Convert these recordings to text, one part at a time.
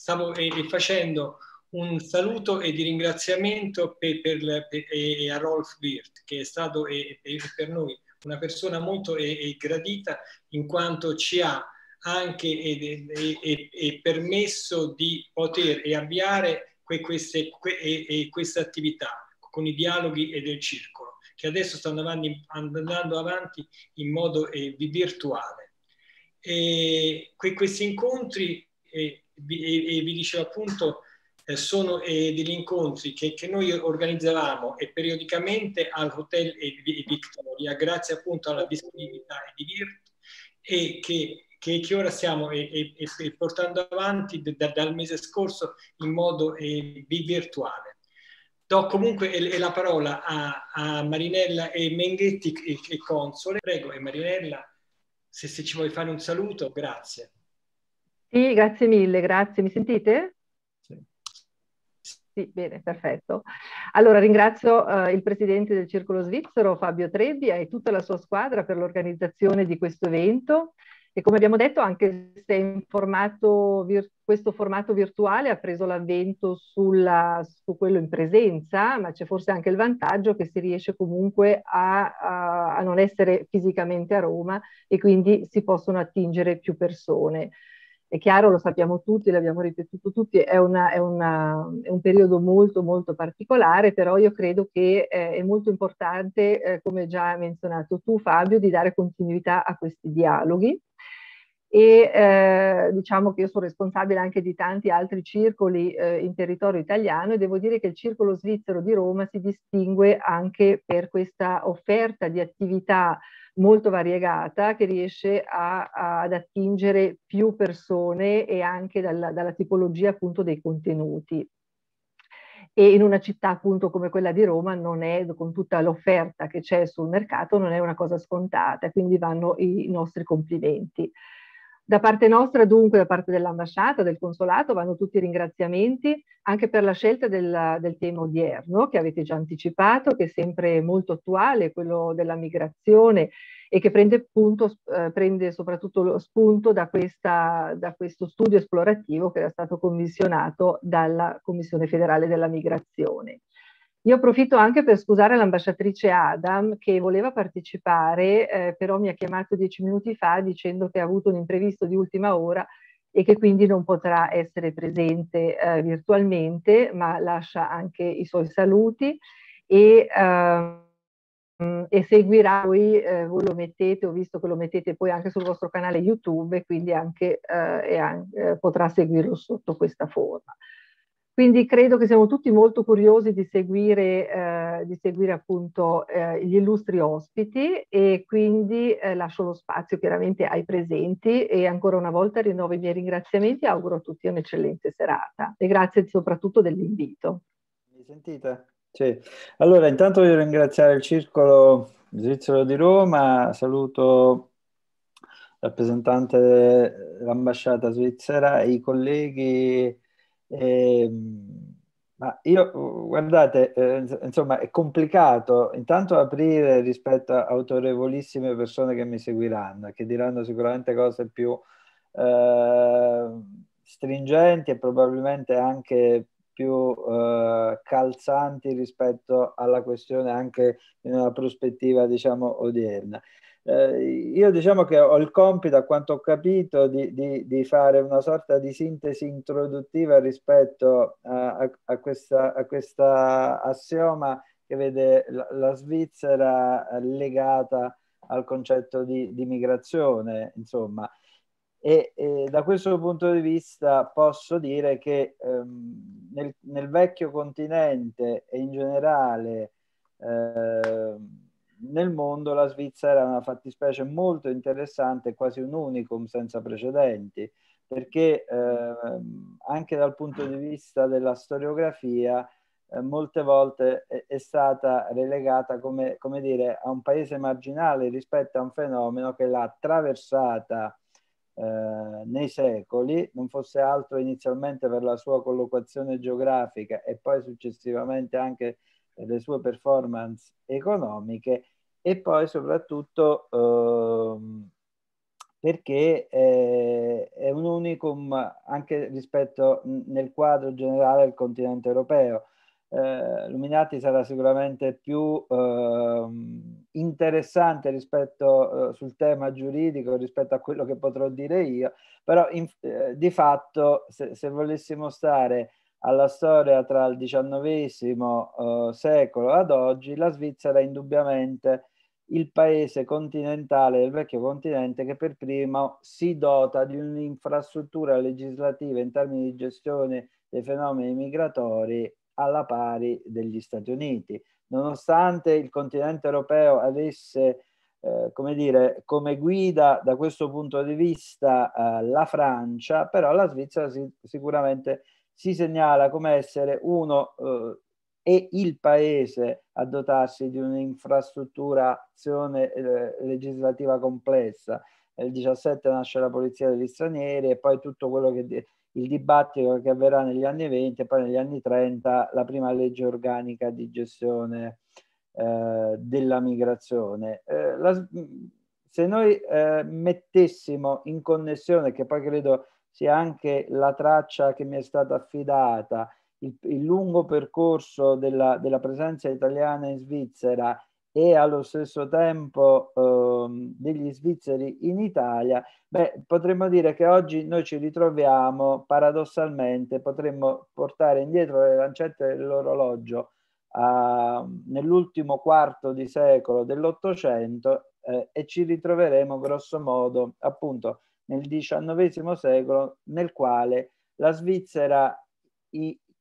Stavo eh, eh, facendo un saluto e di ringraziamento per, per, per, eh, a Rolf Wirt che è stato per noi una persona molto gradita in quanto ci ha anche permesso di poter avviare que, queste, que, questa attività con i dialoghi e del circolo, che adesso stanno avanti, andando avanti in modo eh, virtuale. E questi incontri eh, e, e vi dicevo appunto eh, sono eh, degli incontri che, che, noi organizzavamo e periodicamente all'Hotel Victoria, grazie appunto alla disponibilità di Virt, e che, che, che ora stiamo eh, portando avanti da, dal mese scorso in modo eh, virtuale. Do comunque la parola a, a Marinella e Menghetti e, e Console. Prego, e Marinella, se, se ci vuoi fare un saluto, grazie. Sì, grazie mille, grazie. Mi sentite? Sì. bene, perfetto. Allora ringrazio eh, il presidente del Circolo Svizzero, Fabio Trebbia, e tutta la sua squadra per l'organizzazione di questo evento. E come abbiamo detto, anche se formato questo formato virtuale ha preso l'avvento su quello in presenza, ma c'è forse anche il vantaggio che si riesce comunque a, a, a non essere fisicamente a Roma e quindi si possono attingere più persone è chiaro, lo sappiamo tutti, l'abbiamo ripetuto tutti, è, una, è, una, è, un periodo molto molto particolare, però io credo che eh, è molto importante, eh, come già hai menzionato tu Fabio, di dare continuità a questi dialoghi e eh, diciamo che io sono responsabile anche di tanti altri circoli eh, in territorio italiano e devo dire che il circolo svizzero di Roma si distingue anche per questa offerta di attività molto variegata che riesce a, a, ad attingere più persone e anche dalla, dalla tipologia appunto dei contenuti e in una città appunto come quella di Roma non è, con tutta l'offerta che c'è sul mercato, non è una cosa scontata, quindi vanno i nostri complimenti. Da parte nostra, dunque, da parte dell'ambasciata, del consolato, vanno tutti i ringraziamenti anche per la scelta del, del, tema odierno che avete già anticipato, che è sempre molto attuale, quello della migrazione e che prende, punto, eh, prende soprattutto lo spunto da, questa, da questo studio esplorativo che era stato commissionato dalla Commissione federale della migrazione. Io approfitto anche per scusare l'ambasciatrice Adam che voleva partecipare, eh, però mi ha chiamato dieci minuti fa dicendo che ha avuto un imprevisto di ultima ora e che quindi non potrà essere presente eh, virtualmente, ma lascia anche i suoi saluti e, eh, e seguirà poi, eh, voi lo mettete, ho visto che lo mettete poi anche sul vostro canale YouTube, quindi anche, eh, anche eh, potrà seguirlo sotto questa forma. Quindi credo che siamo tutti molto curiosi di seguire, eh, di seguire appunto eh, gli illustri ospiti e quindi eh, lascio lo spazio chiaramente ai presenti e ancora una volta rinnovo i miei ringraziamenti e auguro a tutti un'eccellente serata e grazie soprattutto dell'invito. Mi sentite? Sì. Allora intanto voglio ringraziare il Circolo Svizzero di Roma, saluto il rappresentante dell'ambasciata svizzera e i colleghi eh, ma io, guardate, eh, insomma, è complicato intanto aprire rispetto a autorevolissime persone che mi seguiranno, che diranno sicuramente cose più eh, stringenti e probabilmente anche più eh, calzanti rispetto alla questione anche in una prospettiva, diciamo, odierna. Eh, io diciamo che ho il compito, a quanto ho capito, di, di, di fare una sorta di sintesi introduttiva rispetto a, a, a, questa, a questa, assioma che vede la, la Svizzera legata al concetto di, di migrazione, insomma. E, e, da questo punto di vista posso dire che ehm, nel, nel, vecchio continente e in generale ehm, nel mondo la Svizzera è una fattispecie molto interessante, quasi un unicum senza precedenti, perché eh, anche dal punto di vista della storiografia eh, molte volte è, è stata relegata come, come dire, a un paese marginale rispetto a un fenomeno che l'ha attraversata eh, nei secoli, non fosse altro inizialmente per la sua collocazione geografica e poi successivamente anche le sue performance economiche e poi soprattutto ehm, perché eh, è un unicum anche rispetto nel quadro generale del continente europeo. Eh, Luminati sarà sicuramente più eh, interessante rispetto eh, sul tema giuridico rispetto a quello che potrò dire io, però in, eh, di fatto se, se volessimo stare alla storia tra il XIX eh, secolo ad oggi, la Svizzera è indubbiamente il paese continentale del vecchio continente che per primo si dota di un'infrastruttura legislativa in termini di gestione dei fenomeni migratori alla pari degli Stati Uniti. Nonostante il continente europeo avesse eh, come dire, come guida da questo punto di vista eh, la Francia, però la Svizzera si, sicuramente si segnala come essere uno eh, e il Paese a dotarsi di un'infrastrutturazione eh, legislativa complessa. Nel 17 nasce la polizia degli stranieri e poi tutto quello che il dibattito che avverrà negli anni 20 e poi negli anni 30 la prima legge organica di gestione eh, della migrazione. Eh, la, se noi eh, mettessimo in connessione, che poi credo sia anche la traccia che mi è stata affidata, il, il lungo percorso della, della, presenza italiana in Svizzera e allo stesso tempo eh, degli svizzeri in Italia, beh, potremmo dire che oggi noi ci ritroviamo paradossalmente, potremmo portare indietro le lancette dell'orologio a, nell'ultimo quarto di secolo dell'Ottocento eh, e ci ritroveremo grosso modo appunto nel XIX secolo nel quale la Svizzera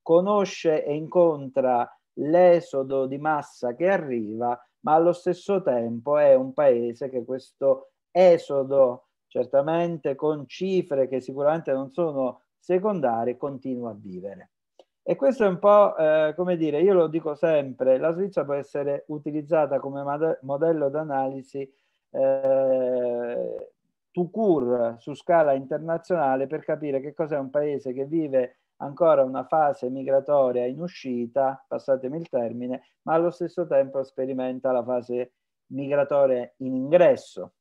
conosce e incontra l'esodo di massa che arriva, ma allo stesso tempo è un paese che questo esodo, certamente con cifre che sicuramente non sono secondarie, continua a vivere. E questo è un po', eh, come dire, io lo dico sempre, la Svizzera può essere utilizzata come modello d'analisi eh, Tucur su scala internazionale per capire che cos'è un paese che vive ancora una fase migratoria in uscita, passatemi il termine, ma allo stesso tempo sperimenta la fase migratoria in ingresso.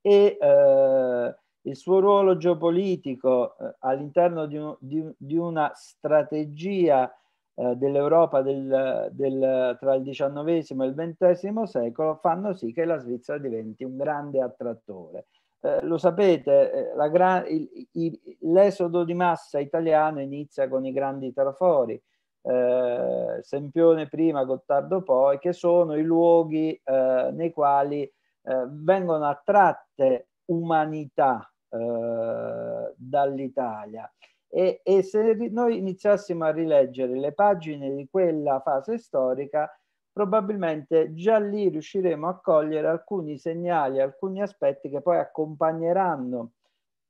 E eh, il suo ruolo geopolitico eh, all'interno di, un, di, di, una strategia eh, dell'Europa del, del, tra il XIX e il XX secolo fanno sì che la Svizzera diventi un grande attrattore. Eh, lo sapete, eh, gran, il, il, l'esodo di massa italiano inizia con i grandi trafori, eh, Sempione prima, Gottardo poi, che sono i luoghi eh, nei quali eh, vengono attratte umanità dall'Italia. E, e se noi iniziassimo a rileggere le pagine di quella fase storica, probabilmente già lì riusciremo a cogliere alcuni segnali, alcuni aspetti che poi accompagneranno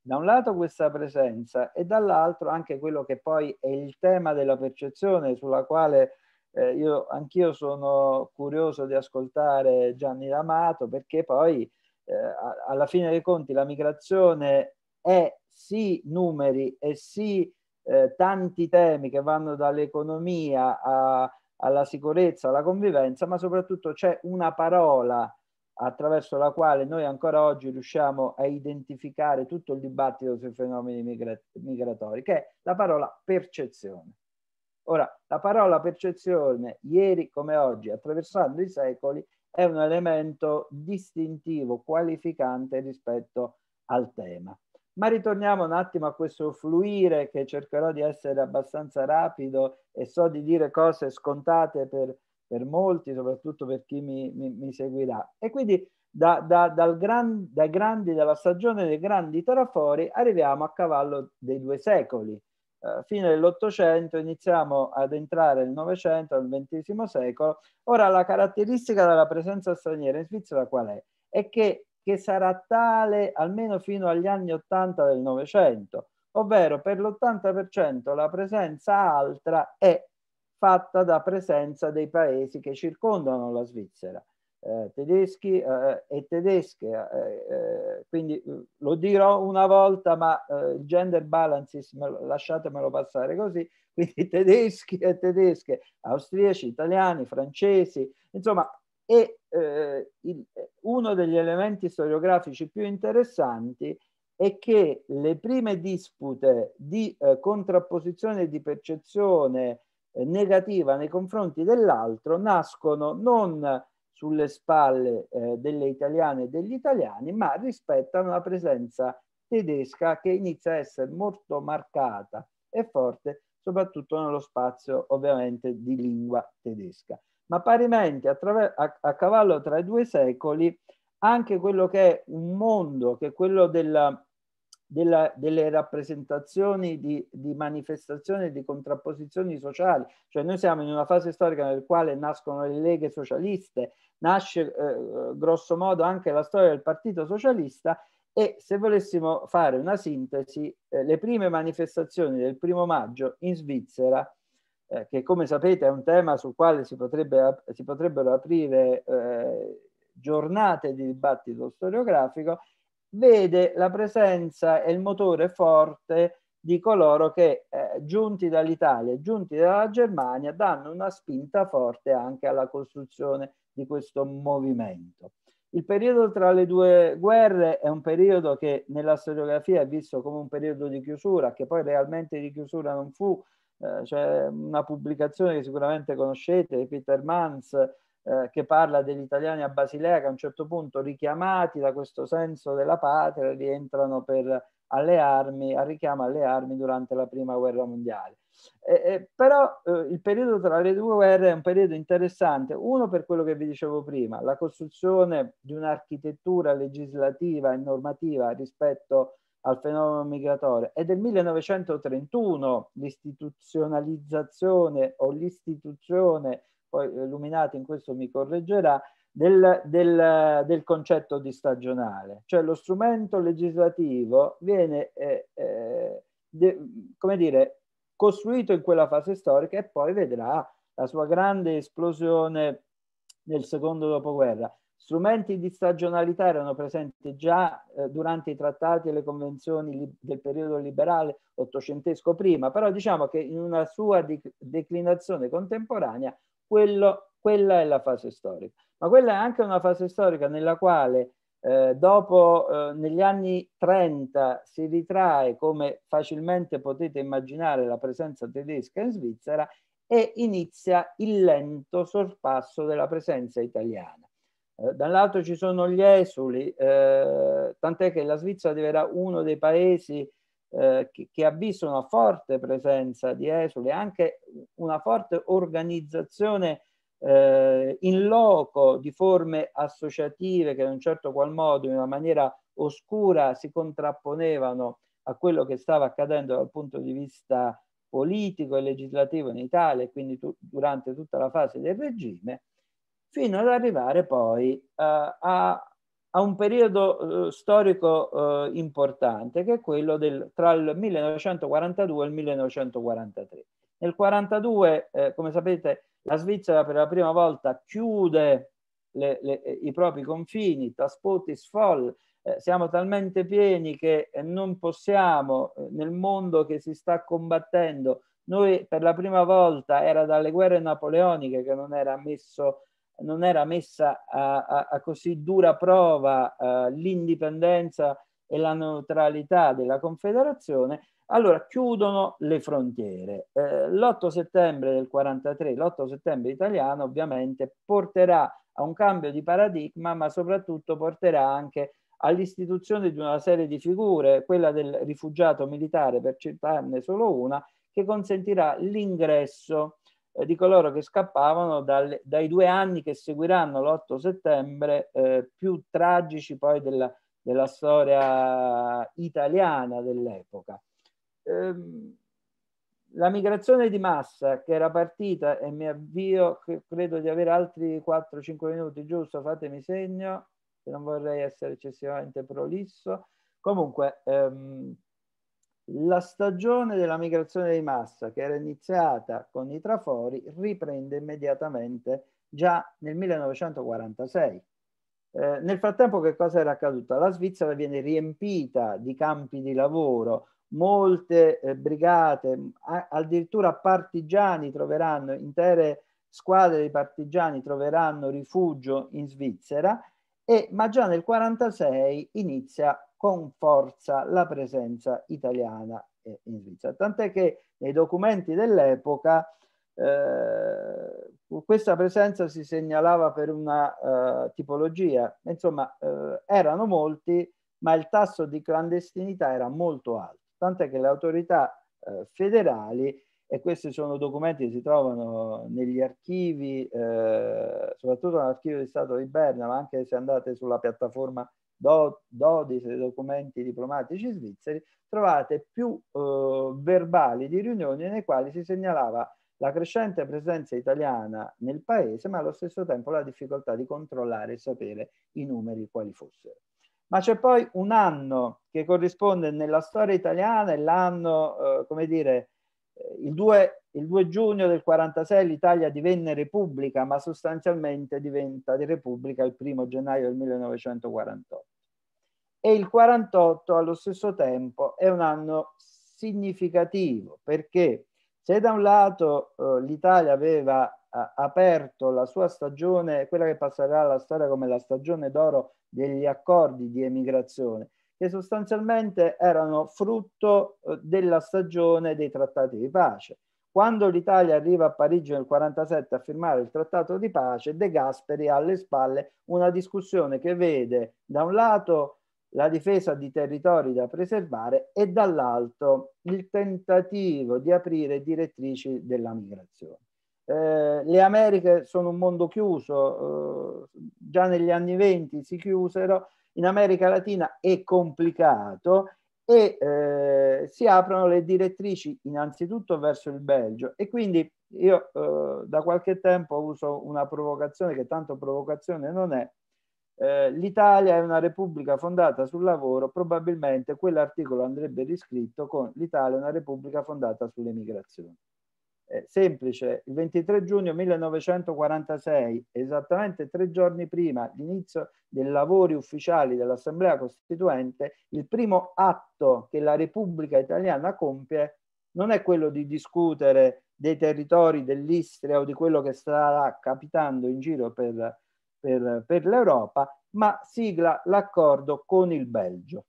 da un lato questa presenza e dall'altro anche quello che poi è il tema della percezione sulla quale eh, io anch'io sono curioso di ascoltare Gianni D'Amato perché poi eh, alla fine dei conti la migrazione è sì numeri e sì eh, tanti temi che vanno dall'economia a, alla sicurezza, alla convivenza, ma soprattutto c'è una parola attraverso la quale noi ancora oggi riusciamo a identificare tutto il dibattito sui fenomeni migratori, che è la parola percezione. Ora, la parola percezione, ieri come oggi, attraversando i secoli, è un elemento distintivo, qualificante rispetto al tema. Ma ritorniamo un attimo a questo fluire che cercherò di essere abbastanza rapido e so di dire cose scontate per, per molti, soprattutto per chi mi, mi, mi seguirà. E quindi da, da, gran, dai grandi, dalla stagione dei grandi terafori arriviamo a cavallo dei due secoli. Eh, fine dell'Ottocento iniziamo ad entrare nel Novecento, al XX secolo. Ora la caratteristica della presenza straniera in Svizzera qual è? È che che sarà tale almeno fino agli anni 80 del Novecento, ovvero per l'80% la presenza altra è fatta da presenza dei paesi che circondano la Svizzera, eh, tedeschi eh, e tedesche. Eh, eh quindi eh, lo dirò una volta, ma eh, il gender balance, lasciatemelo passare così, quindi tedeschi e tedesche, austriaci, italiani, francesi, insomma e eh, il, uno degli elementi storiografici più interessanti è che le prime dispute di eh, contrapposizione di percezione eh, negativa nei confronti dell'altro nascono non sulle spalle eh, delle italiane e degli italiani, ma rispettano la presenza tedesca che inizia a essere molto marcata e forte, soprattutto nello spazio ovviamente di lingua tedesca ma parimenti a, a, a cavallo tra i due secoli anche quello che è un mondo, che è quello della, della, delle rappresentazioni di, di manifestazioni e di contrapposizioni sociali. Cioè noi siamo in una fase storica nel quale nascono le leghe socialiste, nasce eh, grosso modo anche la storia del Partito Socialista e se volessimo fare una sintesi, eh, le prime manifestazioni del primo maggio in Svizzera eh, che come sapete è un tema sul quale si, potrebbe, si potrebbero aprire eh, giornate di dibattito storiografico, vede la presenza e il motore forte di coloro che eh, giunti dall'Italia e giunti dalla Germania danno una spinta forte anche alla costruzione di questo movimento. Il periodo tra le due guerre è un periodo che nella storiografia è visto come un periodo di chiusura, che poi realmente di chiusura non fu, eh, c'è una pubblicazione che sicuramente conoscete di Peter Mans eh, che parla degli italiani a Basilea che a un certo punto richiamati da questo senso della patria rientrano per alle armi, al richiamo alle armi durante la prima guerra mondiale. Eh, eh, però eh, il periodo tra le due guerre è un periodo interessante, uno per quello che vi dicevo prima, la costruzione di un'architettura legislativa e normativa rispetto a al fenomeno migratorio. È del 1931 l'istituzionalizzazione o l'istituzione, poi Illuminati in questo mi correggerà, del, del, del, concetto di stagionale, cioè lo strumento legislativo viene, eh, eh, de, come dire, costruito in quella fase storica e poi vedrà la sua grande esplosione nel secondo dopoguerra. Strumenti di stagionalità erano presenti già eh, durante i trattati e le convenzioni del periodo liberale ottocentesco prima, però diciamo che in una sua de declinazione contemporanea quello, quella è la fase storica. Ma quella è anche una fase storica nella quale eh, dopo eh, negli anni 30 si ritrae, come facilmente potete immaginare, la presenza tedesca in Svizzera e inizia il lento sorpasso della presenza italiana. Eh, dall'altro ci sono gli esuli, eh, tant'è che la Svizzera diverrà uno dei paesi eh, che, che, ha visto una forte presenza di esuli, anche una forte organizzazione eh, in loco di forme associative che in un certo qual modo, in una maniera oscura, si contrapponevano a quello che stava accadendo dal punto di vista politico e legislativo in Italia e quindi tu, durante tutta la fase del regime fino ad arrivare poi eh, a, a, un periodo eh, storico eh, importante che è quello del, tra il 1942 e il 1943. Nel 1942, eh, come sapete, la Svizzera per la prima volta chiude le, le, i propri confini, Taspotis Foll, eh, siamo talmente pieni che non possiamo, eh, nel mondo che si sta combattendo, noi per la prima volta era dalle guerre napoleoniche che non era ammesso non era messa a, a, a così dura prova uh, l'indipendenza e la neutralità della Confederazione, allora chiudono le frontiere. Eh, l'8 settembre del 43, l'8 settembre italiano ovviamente porterà a un cambio di paradigma, ma soprattutto porterà anche all'istituzione di una serie di figure, quella del rifugiato militare per citarne solo una, che consentirà l'ingresso eh, di coloro che scappavano dal, dai due anni che seguiranno l'8 settembre, eh, più tragici poi della, della storia italiana dell'epoca. Eh, la migrazione di massa che era partita, e mi avvio, credo di avere altri 4-5 minuti, giusto? Fatemi segno, che non vorrei essere eccessivamente prolisso. Comunque, ehm, la stagione della migrazione di massa, che era iniziata con i trafori, riprende immediatamente già nel 1946. Eh, nel frattempo che cosa era accaduto? La Svizzera viene riempita di campi di lavoro, molte eh, brigate, a, addirittura partigiani troveranno, intere squadre di partigiani troveranno rifugio in Svizzera, e, ma già nel 1946 inizia con forza la presenza italiana in Svizzera. Tant'è che nei documenti dell'epoca eh, questa presenza si segnalava per una eh, tipologia, insomma eh, erano molti, ma il tasso di clandestinità era molto alto, tant'è che le autorità eh, federali, e questi sono documenti che si trovano negli archivi, eh, soprattutto nell'archivio di Stato di Berna, ma anche se andate sulla piattaforma do, 12 documenti diplomatici svizzeri, trovate più eh, verbali di riunioni nei quali si segnalava la crescente presenza italiana nel paese, ma allo stesso tempo la difficoltà di controllare e sapere i numeri quali fossero. Ma c'è poi un anno che corrisponde nella storia italiana, l'anno, eh, come dire, il 2, il 2 giugno del 1946 l'Italia divenne repubblica, ma sostanzialmente diventa di repubblica il 1 gennaio del 1948. E il 1948 allo stesso tempo è un anno significativo perché se da un lato eh, l'Italia aveva a, eh, aperto la sua stagione, quella che passerà alla storia come la stagione d'oro degli accordi di emigrazione, che sostanzialmente erano frutto eh, della stagione dei trattati di pace. Quando l'Italia arriva a Parigi nel 1947 a firmare il trattato di pace, De Gasperi ha alle spalle una discussione che vede da un lato la difesa di territori da preservare e dall'altro il tentativo di aprire direttrici della migrazione. Eh, le Americhe sono un mondo chiuso, eh, già negli anni 20 si chiusero in America Latina è complicato e eh, si aprono le direttrici innanzitutto verso il Belgio e quindi io eh, da qualche tempo uso una provocazione che tanto provocazione non è. Eh, L'Italia è una repubblica fondata sul lavoro, probabilmente quell'articolo andrebbe riscritto con l'Italia è una repubblica fondata sulle migrazioni eh, semplice, il 23 giugno 1946, esattamente tre giorni prima l'inizio dei lavori ufficiali dell'Assemblea Costituente, il primo atto che la Repubblica Italiana compie non è quello di discutere dei territori dell'Istria o di quello che starà capitando in giro per, per, per l'Europa, ma sigla l'accordo con il Belgio.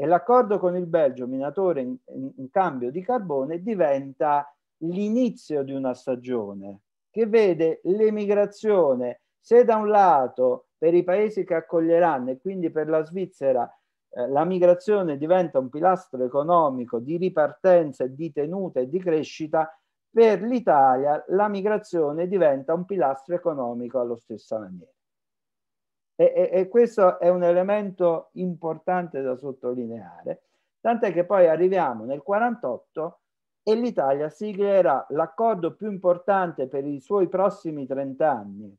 E l'accordo con il Belgio, minatore in, in, in cambio di carbone, diventa l'inizio di una stagione che vede l'emigrazione, se da un lato per i paesi che accoglieranno e quindi per la Svizzera eh, la migrazione diventa un pilastro economico di ripartenza, di tenuta e di crescita, per l'Italia la migrazione diventa un pilastro economico allo stesso maniera. E, e, e questo è un elemento importante da sottolineare, tant'è che poi arriviamo nel 48 e l'Italia siglerà l'accordo più importante per i suoi prossimi 30 anni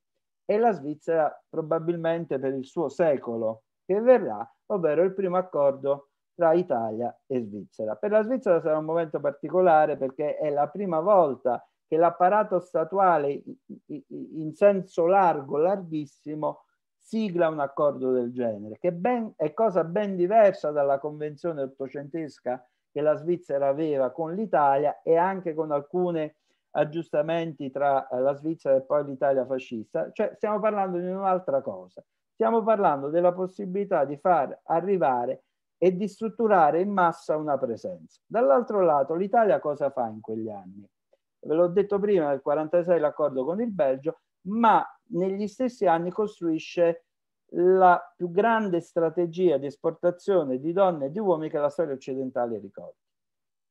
e la Svizzera probabilmente per il suo secolo che verrà, ovvero il primo accordo tra Italia e Svizzera. Per la Svizzera sarà un momento particolare perché è la prima volta che l'apparato statuale in senso largo, larghissimo, sigla un accordo del genere, che ben, è cosa ben diversa dalla convenzione ottocentesca che la Svizzera aveva con l'Italia e anche con alcuni aggiustamenti tra eh, la Svizzera e poi l'Italia fascista. Cioè stiamo parlando di un'altra cosa. Stiamo parlando della possibilità di far arrivare e di strutturare in massa una presenza. Dall'altro lato l'Italia cosa fa in quegli anni? Ve l'ho detto prima, nel 1946 l'accordo con il Belgio, ma negli stessi anni costruisce la più grande strategia di esportazione di donne e di uomini che la storia occidentale ricorda.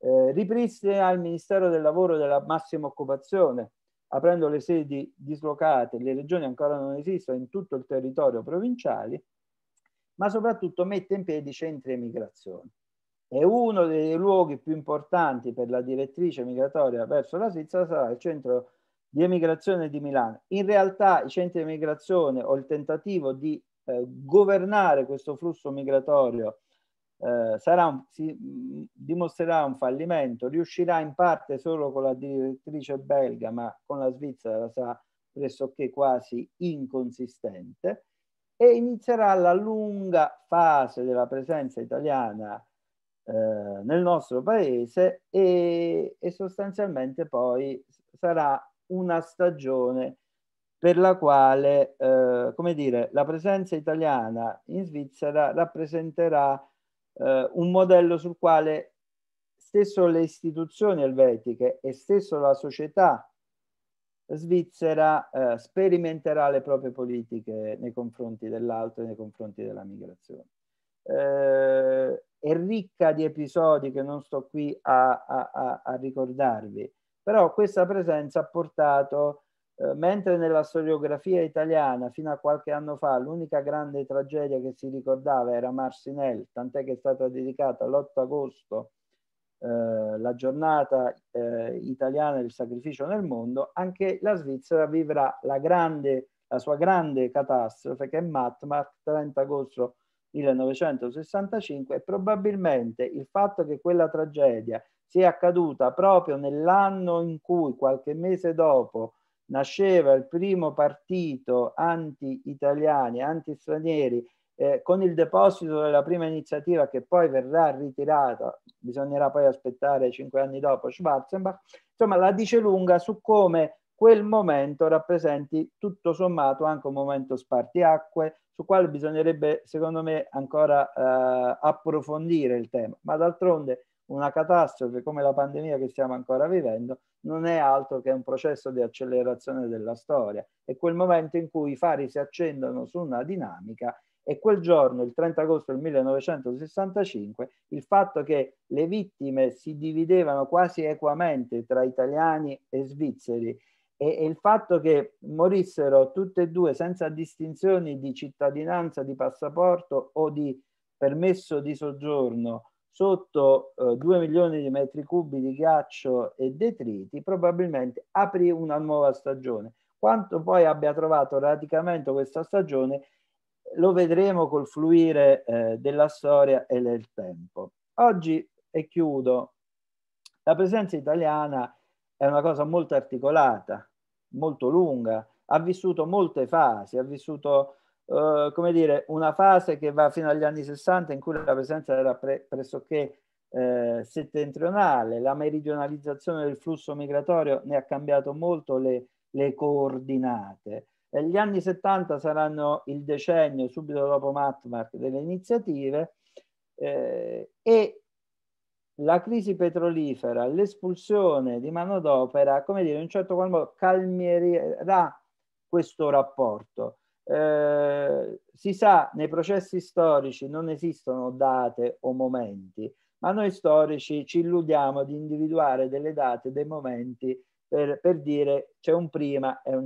Eh, ripristina il Ministero del Lavoro della massima occupazione, aprendo le sedi dislocate, le regioni ancora non esistono, in tutto il territorio provinciale, ma soprattutto mette in piedi centri emigrazione. E uno dei luoghi più importanti per la direttrice migratoria verso la Svizzera sarà il centro di emigrazione di Milano. In realtà i centri di emigrazione o il tentativo di eh, governare questo flusso migratorio eh, sarà un, si mm, dimostrerà un fallimento, riuscirà in parte solo con la direttrice belga, ma con la Svizzera sarà pressoché quasi inconsistente e inizierà la lunga fase della presenza italiana eh, nel nostro paese e, e sostanzialmente poi sarà una stagione per la quale eh, come dire, la presenza italiana in Svizzera rappresenterà eh, un modello sul quale stesso le istituzioni elvetiche e stesso la società svizzera eh, sperimenterà le proprie politiche nei confronti dell'altro e nei confronti della migrazione. Eh, è ricca di episodi che non sto qui a, a, a ricordarvi, però questa presenza ha portato eh, mentre nella storiografia italiana fino a qualche anno fa l'unica grande tragedia che si ricordava era Marcinelle, tant'è che è stata dedicata l'8 agosto eh, la giornata eh, italiana del sacrificio nel mondo, anche la Svizzera vivrà la, grande, la sua grande catastrofe che è Matmark 30 agosto 1965 e probabilmente il fatto che quella tragedia sia accaduta proprio nell'anno in cui qualche mese dopo nasceva il primo partito anti-italiani, anti-stranieri, eh, con il deposito della prima iniziativa che poi verrà ritirata, bisognerà poi aspettare cinque anni dopo Schwarzenbach, insomma la dice lunga su come quel momento rappresenti tutto sommato anche un momento spartiacque, su quale bisognerebbe secondo me ancora eh, approfondire il tema, ma d'altronde una catastrofe come la pandemia che stiamo ancora vivendo non è altro che un processo di accelerazione della storia. È quel momento in cui i fari si accendono su una dinamica e quel giorno, il 30 agosto del 1965, il fatto che le vittime si dividevano quasi equamente tra italiani e svizzeri e, e il fatto che morissero tutte e due senza distinzioni di cittadinanza, di passaporto o di permesso di soggiorno sotto eh, 2 milioni di metri cubi di ghiaccio e detriti, probabilmente aprì una nuova stagione. Quanto poi abbia trovato radicamento questa stagione lo vedremo col fluire eh, della storia e del tempo. Oggi, e chiudo, la presenza italiana è una cosa molto articolata, molto lunga, ha vissuto molte fasi, ha vissuto eh, come dire, una fase che va fino agli anni 60 in cui la presenza era pre pressoché eh, settentrionale, la meridionalizzazione del flusso migratorio ne ha cambiato molto le, le coordinate. E gli anni 70 saranno il decennio, subito dopo Matmark, delle iniziative eh, e la crisi petrolifera, l'espulsione di manodopera, come dire, in un certo qual modo calmierà questo rapporto. Eh, si sa, nei processi storici non esistono date o momenti, ma noi storici ci illudiamo di individuare delle date, dei momenti per, per dire c'è un prima e, un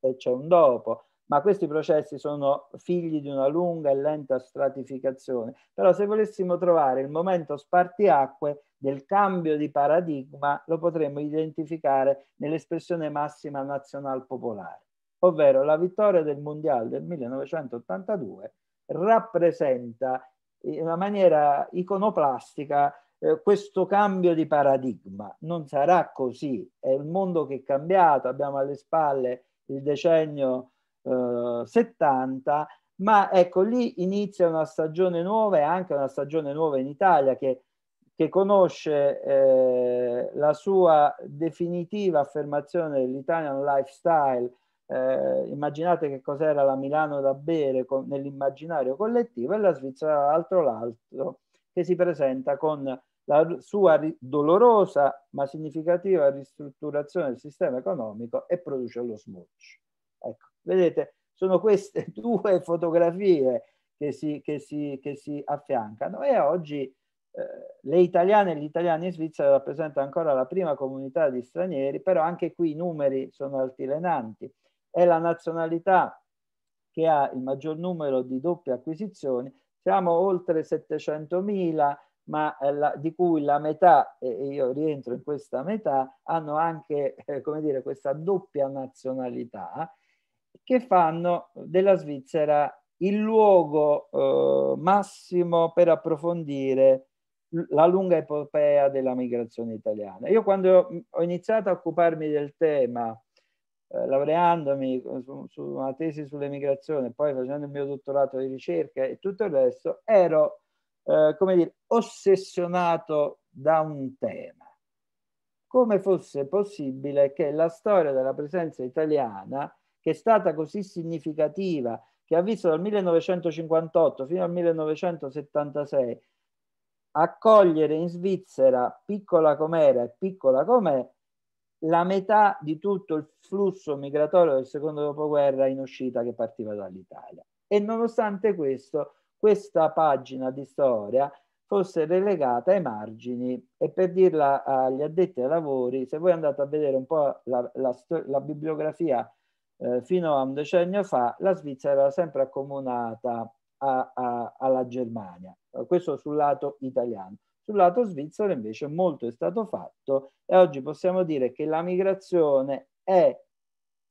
e c'è un dopo, ma questi processi sono figli di una lunga e lenta stratificazione. Però se volessimo trovare il momento spartiacque del cambio di paradigma, lo potremmo identificare nell'espressione massima nazional popolare ovvero la vittoria del Mondiale del 1982 rappresenta in una maniera iconoplastica eh, questo cambio di paradigma. Non sarà così, è il mondo che è cambiato, abbiamo alle spalle il decennio eh, 70, ma ecco lì inizia una stagione nuova e anche una stagione nuova in Italia che, che conosce eh, la sua definitiva affermazione dell'Italian lifestyle eh, immaginate che cos'era la Milano da bere con, nell'immaginario collettivo e la Svizzera dall'altro l'altro che si presenta con la sua dolorosa ma significativa ristrutturazione del sistema economico e produce lo smoccio. Ecco, vedete, sono queste due fotografie che si, che si, che si affiancano e oggi eh, le italiane e gli italiani in Svizzera rappresentano ancora la prima comunità di stranieri, però anche qui i numeri sono altilenanti è la nazionalità che ha il maggior numero di doppie acquisizioni, siamo oltre 700.000, ma eh, la, di cui la metà, e io rientro in questa metà, hanno anche eh, come dire, questa doppia nazionalità, che fanno della Svizzera il luogo eh, massimo per approfondire la lunga epopea della migrazione italiana. Io quando ho iniziato a occuparmi del tema eh, laureandomi su, su, una tesi sull'emigrazione, poi facendo il mio dottorato di ricerca e tutto il resto, ero, eh, come dire, ossessionato da un tema. Come fosse possibile che la storia della presenza italiana, che è stata così significativa, che ha visto dal 1958 fino al 1976, accogliere in Svizzera, piccola com'era e piccola com'è, la metà di tutto il flusso migratorio del secondo dopoguerra in uscita che partiva dall'Italia. E nonostante questo, questa pagina di storia fosse relegata ai margini e per dirla agli addetti ai lavori, se voi andate a vedere un po' la, la, la bibliografia eh, fino a un decennio fa, la Svizzera era sempre accomunata a, a, alla Germania, questo sul lato italiano. Sul lato svizzero invece molto è stato fatto e oggi possiamo dire che la migrazione è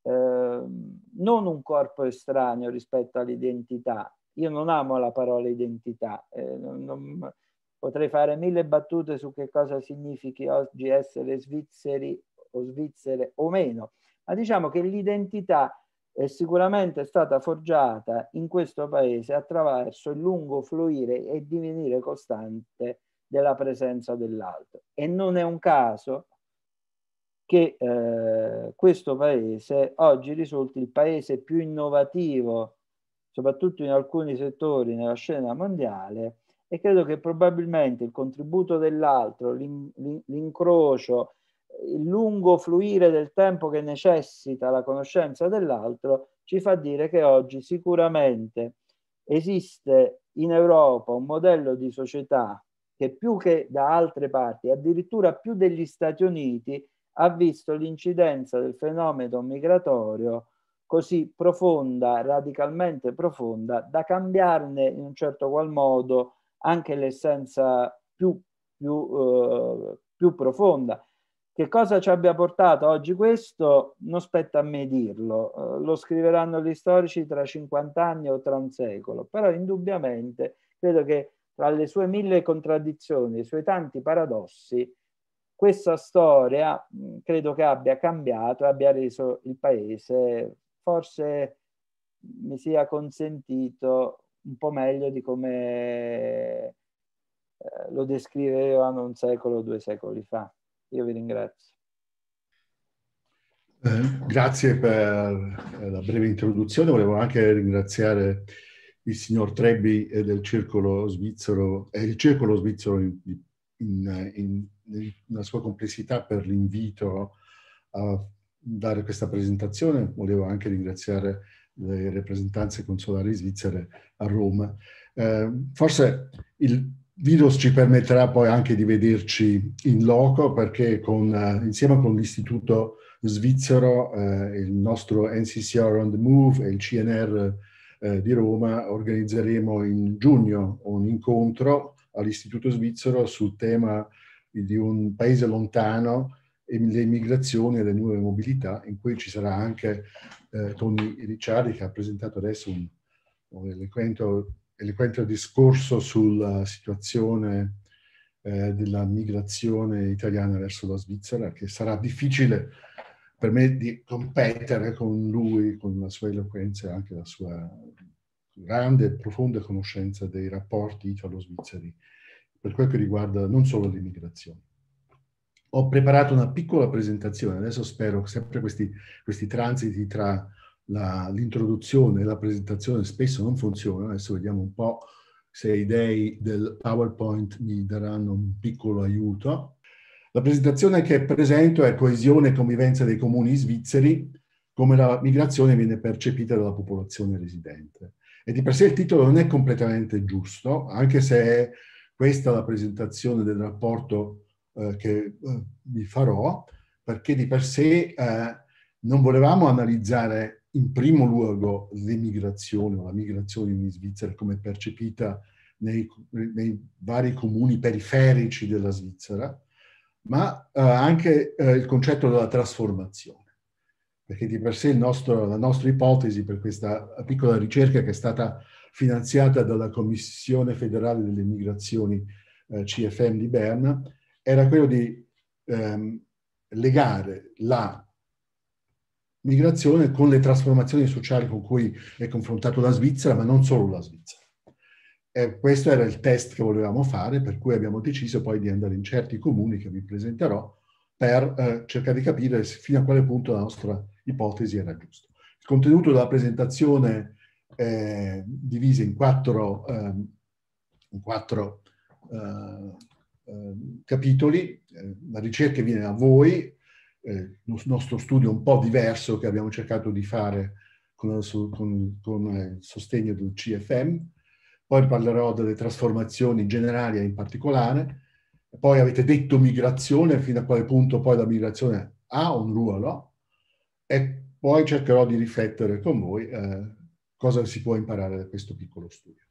eh, non un corpo estraneo rispetto all'identità. Io non amo la parola identità, eh, non, non, potrei fare mille battute su che cosa significhi oggi essere svizzeri o svizzere o meno, ma diciamo che l'identità è sicuramente stata forgiata in questo paese attraverso il lungo fluire e divenire costante della presenza dell'altro. E non è un caso che eh, questo paese oggi risulti il paese più innovativo, soprattutto in alcuni settori nella scena mondiale, e credo che probabilmente il contributo dell'altro, l'incrocio, il lungo fluire del tempo che necessita la conoscenza dell'altro, ci fa dire che oggi sicuramente esiste in Europa un modello di società che più che da altre parti, addirittura più degli Stati Uniti, ha visto l'incidenza del fenomeno migratorio così profonda, radicalmente profonda, da cambiarne in un certo qual modo anche l'essenza più, più, eh, più profonda. Che cosa ci abbia portato oggi questo? Non spetta a me dirlo, eh, lo scriveranno gli storici tra 50 anni o tra un secolo, però indubbiamente credo che tra le sue mille contraddizioni, i suoi tanti paradossi, questa storia credo che abbia cambiato e abbia reso il paese forse mi sia consentito un po' meglio di come eh, lo descrivevano un secolo o due secoli fa. Io vi ringrazio. Eh, grazie per la breve introduzione, volevo anche ringraziare il signor Trebbi e del circolo svizzero, e il circolo svizzero nella sua complessità per l'invito a dare questa presentazione. Volevo anche ringraziare le rappresentanze consolari svizzere a Roma. Eh, forse il virus ci permetterà poi anche di vederci in loco perché con, eh, insieme con l'Istituto svizzero, eh, il nostro NCCR on the Move e il CNR eh, di Roma organizzeremo in giugno un incontro all'Istituto Svizzero sul tema di un paese lontano e le immigrazioni e le nuove mobilità, in cui ci sarà anche eh, Tony Ricciardi che ha presentato adesso un, un eloquente, eloquente discorso sulla situazione eh, della migrazione italiana verso la Svizzera, che sarà difficile per me di competere con lui, con la sua eloquenza e anche la sua grande e profonda conoscenza dei rapporti italo-svizzeri per quel che riguarda non solo l'immigrazione. Ho preparato una piccola presentazione, adesso spero che sempre questi, questi transiti tra la, l'introduzione e la presentazione spesso non funzionano, adesso vediamo un po' se i dei del PowerPoint mi daranno un piccolo aiuto. La presentazione che presento è coesione e convivenza dei comuni svizzeri, come la migrazione viene percepita dalla popolazione residente. E di per sé il titolo non è completamente giusto, anche se è questa la presentazione del rapporto eh, che eh, vi farò, perché di per sé eh, non volevamo analizzare in primo luogo l'emigrazione o la migrazione in Svizzera come percepita nei, nei vari comuni periferici della Svizzera, ma eh, anche eh, il concetto della trasformazione, perché di per sé nostro, la nostra ipotesi per questa piccola ricerca che è stata finanziata dalla Commissione federale delle migrazioni eh, CFM di Berna era quello di ehm, legare la migrazione con le trasformazioni sociali con cui è confrontato la Svizzera, ma non solo la Svizzera eh, questo era il test che volevamo fare, per cui abbiamo deciso poi di andare in certi comuni che vi presenterò per eh, cercare di capire fino a quale punto la nostra ipotesi era giusta. Il contenuto della presentazione è eh, diviso ehm, in quattro, eh, in ehm, quattro capitoli. La ricerca viene da voi, eh, il nostro studio un po' diverso che abbiamo cercato di fare con, con, con eh, il sostegno del CFM, poi parlerò delle trasformazioni generali in particolare, poi avete detto migrazione, fino a quale punto poi la migrazione ha un ruolo e poi cercherò di riflettere con voi eh, cosa si può imparare da questo piccolo studio.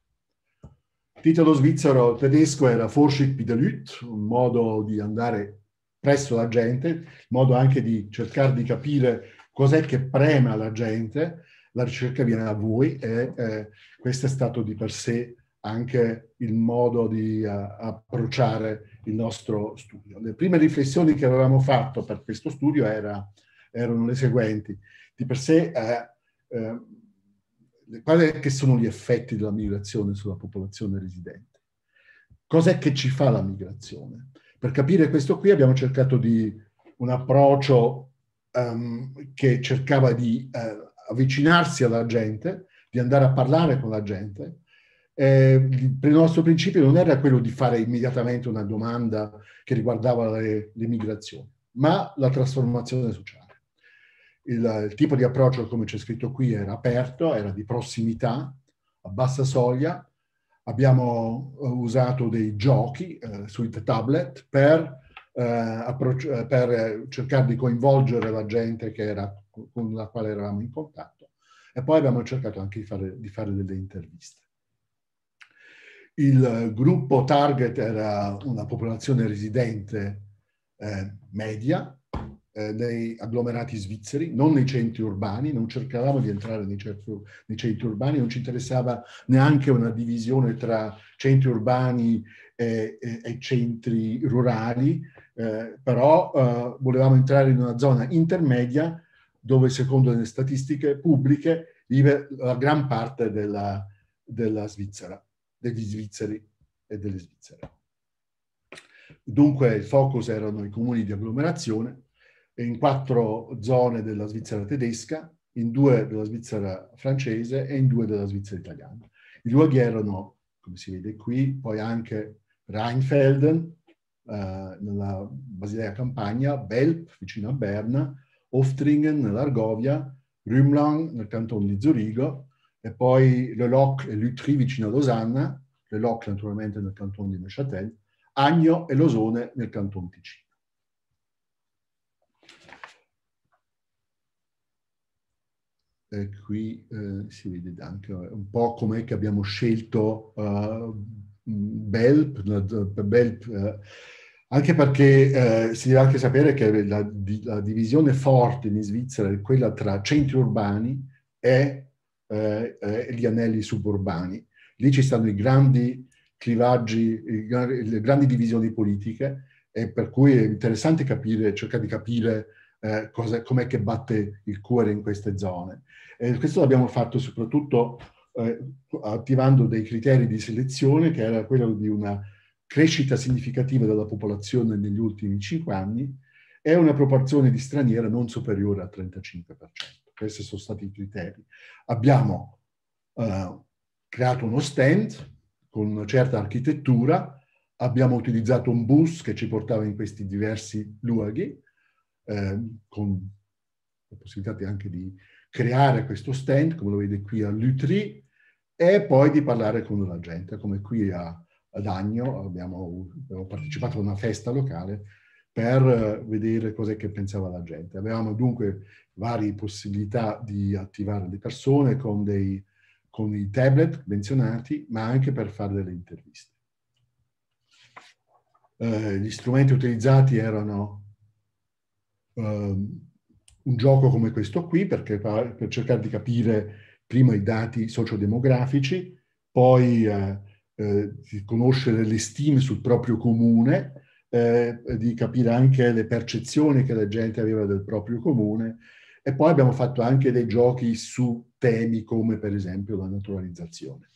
Il titolo svizzero tedesco era Forschung de Lüt, un modo di andare presso la gente, un modo anche di cercare di capire cos'è che prema la gente, la ricerca viene a voi e eh, questo è stato di per sé anche il modo di a, eh, approcciare il nostro studio. Le prime riflessioni che avevamo fatto per questo studio era, erano le seguenti. Di per sé, eh, eh, quali sono gli effetti della migrazione sulla popolazione residente? Cos'è che ci fa la migrazione? Per capire questo qui abbiamo cercato di un approccio um, che cercava di eh, avvicinarsi alla gente, di andare a parlare con la gente. Eh, il nostro principio non era quello di fare immediatamente una domanda che riguardava le, le migrazioni, ma la trasformazione sociale. Il, il tipo di approccio, come c'è scritto qui, era aperto, era di prossimità, a bassa soglia, abbiamo eh, usato dei giochi eh, sui tablet per, eh, per, eh, cercare di coinvolgere la gente che era con la quale eravamo in contatto e poi abbiamo cercato anche di fare, di fare delle interviste. Il eh, gruppo target era una popolazione residente eh, media eh, nei agglomerati svizzeri, non nei centri urbani, non cercavamo di entrare nei centri, nei centri urbani, non ci interessava neanche una divisione tra centri urbani e, e, e centri rurali, eh, però eh, volevamo entrare in una zona intermedia dove secondo le statistiche pubbliche vive la gran parte della, della Svizzera, degli svizzeri e delle svizzere. Dunque il focus erano i comuni di agglomerazione in quattro zone della Svizzera tedesca, in due della Svizzera francese e in due della Svizzera italiana. I luoghi erano, come si vede qui, poi anche Rheinfelden, eh, nella Basilea Campagna, Belp, vicino a Berna, Oftringen nell'Argovia, Rümlang nel canton di Zurigo e poi Le Locle e Lutry vicino a Losanna, Le Locle naturalmente nel canton di Neuchâtel, Agno e Losone nel canton Ticino. E qui eh, si vede anche eh, un po' com'è che abbiamo scelto uh, Belp, Belp uh, anche perché eh, si deve anche sapere che la, la, divisione forte in Svizzera è quella tra centri urbani e eh, eh, gli anelli suburbani. Lì ci stanno i grandi clivaggi, le grandi divisioni politiche e per cui è interessante capire, cercare di capire eh, com'è che batte il cuore in queste zone. E questo l'abbiamo fatto soprattutto eh, attivando dei criteri di selezione che era quello di una crescita significativa della popolazione negli ultimi cinque anni e una proporzione di straniera non superiore al 35%. Questi sono stati i criteri. Abbiamo eh, creato uno stand con una certa architettura, abbiamo utilizzato un bus che ci portava in questi diversi luoghi, eh, con la possibilità anche di creare questo stand, come lo vede qui a Lutry, e poi di parlare con la gente, come qui a ad Agno, abbiamo, abbiamo partecipato a una festa locale per eh, vedere cos'è che pensava la gente. Avevamo dunque varie possibilità di attivare le persone con, dei, con i tablet menzionati, ma anche per fare delle interviste. Eh, gli strumenti utilizzati erano eh, un gioco come questo qui, perché, per cercare di capire prima i dati sociodemografici, poi... Eh, di eh, conoscere le stime sul proprio comune, eh, di capire anche le percezioni che la gente aveva del proprio comune e poi abbiamo fatto anche dei giochi su temi come per esempio la naturalizzazione.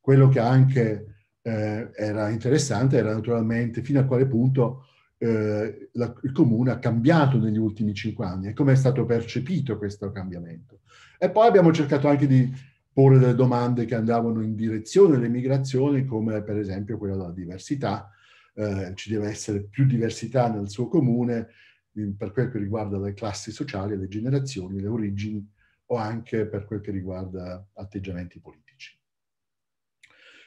Quello che anche eh, era interessante era naturalmente fino a quale punto eh, la, il comune ha cambiato negli ultimi cinque anni e come è stato percepito questo cambiamento. E poi abbiamo cercato anche di porre delle domande che andavano in direzione dell'immigrazione, come per esempio quella della diversità. Eh, ci deve essere più diversità nel suo comune in, per quel che riguarda le classi sociali, le generazioni, le origini o anche per quel che riguarda atteggiamenti politici.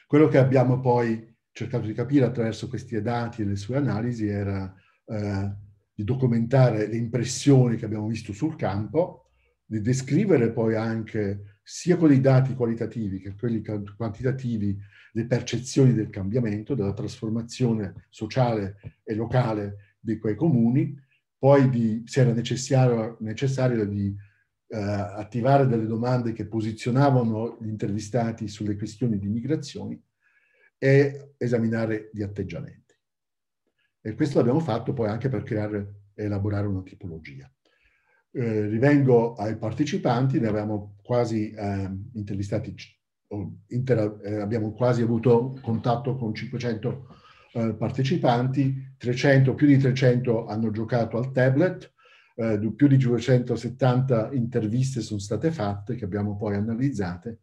Quello che abbiamo poi cercato di capire attraverso questi dati e le sue analisi era eh, di documentare le impressioni che abbiamo visto sul campo, di descrivere poi anche sia con i dati qualitativi che quelli quantitativi, le percezioni del cambiamento, della trasformazione sociale e locale di quei comuni, poi di, se era necessario, necessario di eh, attivare delle domande che posizionavano gli intervistati sulle questioni di migrazioni e esaminare gli atteggiamenti. E questo l'abbiamo fatto poi anche per creare e elaborare una tipologia. Eh, rivengo ai partecipanti, ne abbiamo quasi eh, intervistati, inter, eh, abbiamo quasi avuto contatto con 500 eh, partecipanti, 300, più di 300 hanno giocato al tablet, eh, più di 270 interviste sono state fatte che abbiamo poi analizzate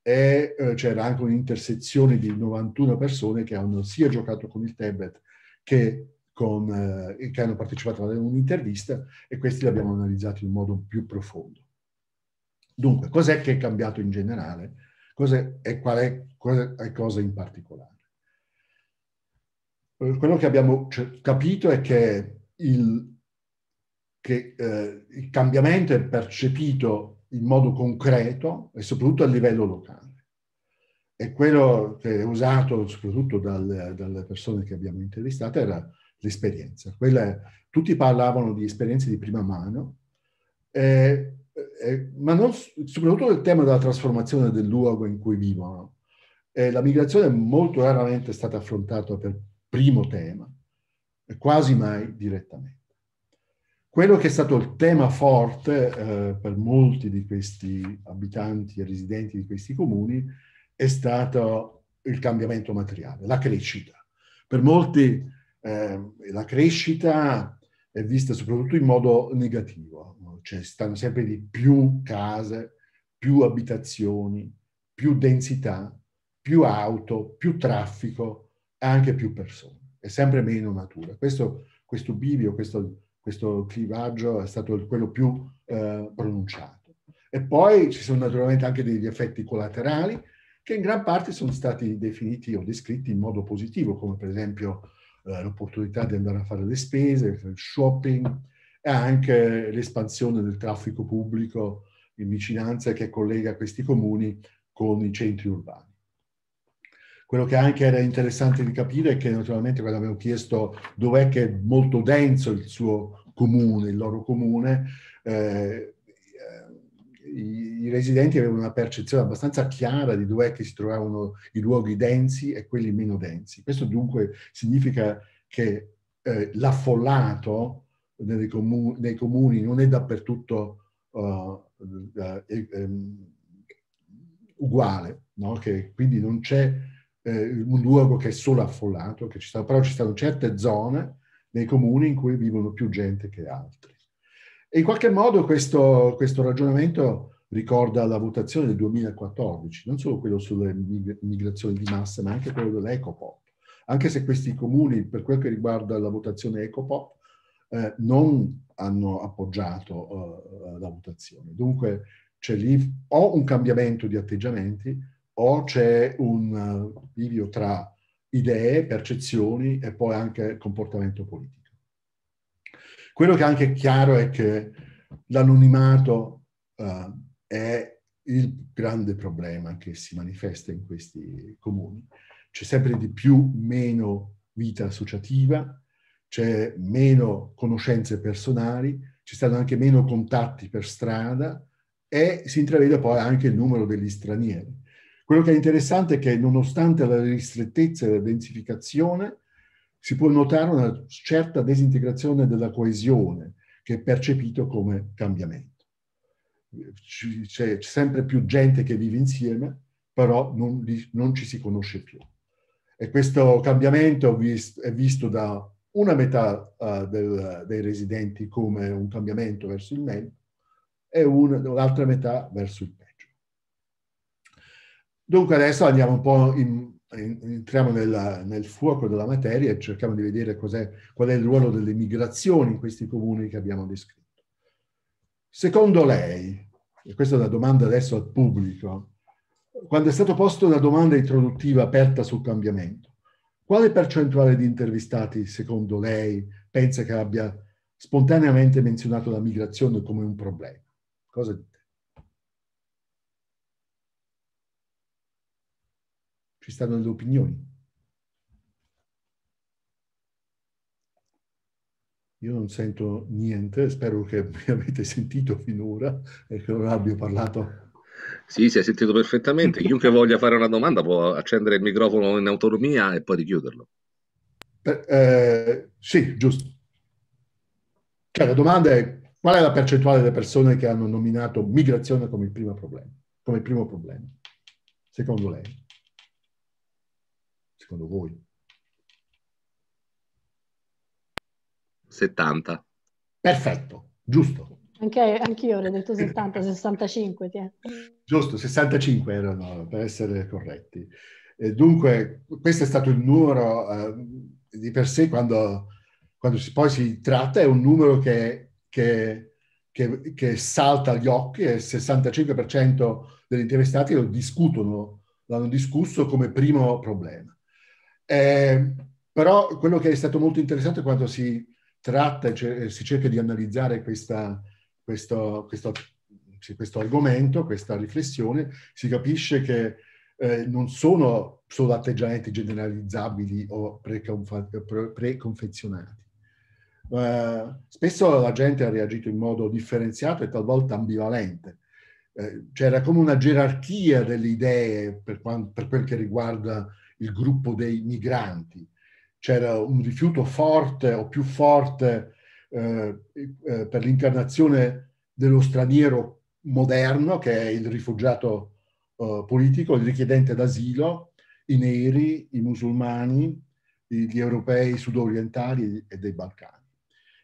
e c'era anche un'intersezione di 91 persone che hanno sia giocato con il tablet che con, eh, che hanno partecipato ad un'intervista e questi li abbiamo analizzati in modo più profondo. Dunque, cos'è che è cambiato in generale cos'è, e qual è, è cosa in particolare? Eh, quello che abbiamo cioè, capito è che il, che, eh, il cambiamento è percepito in modo concreto e soprattutto a livello locale e quello che è usato soprattutto dal, dalle persone che abbiamo intervistato era l'esperienza. Quella, tutti parlavano di esperienze di prima mano, eh, eh, ma non, soprattutto del tema della trasformazione del luogo in cui vivono. Eh, la migrazione molto raramente è stata affrontata per primo tema, quasi mai direttamente. Quello che è stato il tema forte eh, per molti di questi abitanti e residenti di questi comuni è stato il cambiamento materiale, la crescita. Per molti eh, la crescita è vista soprattutto in modo negativo, cioè stanno sempre di più case, più abitazioni, più densità, più auto, più traffico e anche più persone. È sempre meno natura. Questo, questo bivio, questo, questo clivaggio è stato quello più eh, pronunciato. E poi ci sono naturalmente anche degli effetti collaterali che in gran parte sono stati definiti o descritti in modo positivo, come per esempio eh, l'opportunità di andare a fare le spese, il shopping e anche l'espansione del traffico pubblico in vicinanza che collega questi comuni con i centri urbani. Quello che anche era interessante di capire è che naturalmente quando avevo chiesto dov'è che è molto denso il suo comune, il loro comune, eh, i, i residenti avevano una percezione abbastanza chiara di dove che si trovavano i luoghi densi e quelli meno densi. Questo dunque significa che eh, l'affollato nei comuni, nei, comuni non è dappertutto uh, eh, eh, eh ehm, uguale, no? che quindi non c'è eh, un luogo che è solo affollato, che ci sta, però ci sono certe zone nei comuni in cui vivono più gente che altri. E in qualche modo questo, questo ragionamento ricorda la votazione del 2014, non solo quello sulle migrazioni di massa, ma anche quello dell'Ecopop. Anche se questi comuni, per quel che riguarda la votazione Ecopop, eh, non hanno appoggiato eh, la votazione. Dunque c'è lì o un cambiamento di atteggiamenti o c'è un uh, bivio tra idee, percezioni e poi anche comportamento politico. Quello che anche è chiaro è che l'anonimato uh, è il grande problema che si manifesta in questi comuni. C'è sempre di più meno vita associativa, c'è meno conoscenze personali, ci stanno anche meno contatti per strada e si intravede poi anche il numero degli stranieri. Quello che è interessante è che nonostante la ristrettezza e la densificazione, si può notare una certa disintegrazione della coesione che è percepito come cambiamento. C'è sempre più gente che vive insieme, però non, non ci si conosce più. E questo cambiamento è visto da una metà uh, del, dei residenti come un cambiamento verso il meglio e l'altra metà verso il peggio. Dunque adesso andiamo un po' in, entriamo nella, nel fuoco della materia e cerchiamo di vedere cos'è, qual è il ruolo delle migrazioni in questi comuni che abbiamo descritto. Secondo lei, e questa è una domanda adesso al pubblico, quando è stata posta la domanda introduttiva aperta sul cambiamento, quale percentuale di intervistati, secondo lei, pensa che abbia spontaneamente menzionato la migrazione come un problema? Cosa ci stanno le opinioni. Io non sento niente, spero che mi avete sentito finora e che non abbia parlato. Sì, si è sentito perfettamente. Chiunque voglia fare una domanda può accendere il microfono in autonomia e poi richiuderlo. Eh, sì, giusto. Cioè, la domanda è qual è la percentuale delle persone che hanno nominato migrazione come, primo problema, come primo problema, secondo lei? secondo voi? 70. Perfetto, giusto. Anche anch'io avrei detto 70, 65. Tiè. Giusto, 65 erano, per essere corretti. E dunque, questo è stato il numero eh, di per sé quando, quando si, poi si tratta, è un numero che, che, che, che salta agli occhi e il 65% degli intervistati lo discutono, l'hanno discusso come primo problema. Eh, però quello che è stato molto interessante quando si tratta, cioè, eh, si cerca di analizzare questa, questo, questo, questo, argomento, questa riflessione, si capisce che eh, non sono solo atteggiamenti generalizzabili o preconfezionati. Eh, spesso la gente ha reagito in modo differenziato e talvolta ambivalente. Eh, c'era come una gerarchia delle idee per, quanto, per quel che riguarda il gruppo dei migranti. C'era un rifiuto forte o più forte eh, eh, per l'incarnazione dello straniero moderno, che è il rifugiato eh, politico, il richiedente d'asilo, i neri, i musulmani, gli europei sudorientali e dei Balcani.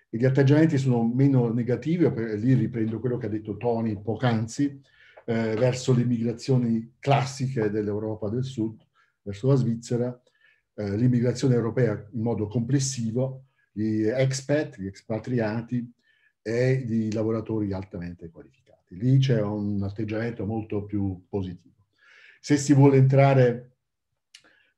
E gli atteggiamenti sono meno negativi, lì riprendo quello che ha detto Tony poc'anzi, eh, verso le migrazioni classiche dell'Europa del Sud, verso la Svizzera, eh, l'immigrazione europea in modo complessivo, gli expat, gli expatriati e i lavoratori altamente qualificati. Lì c'è un atteggiamento molto più positivo. Se si vuole entrare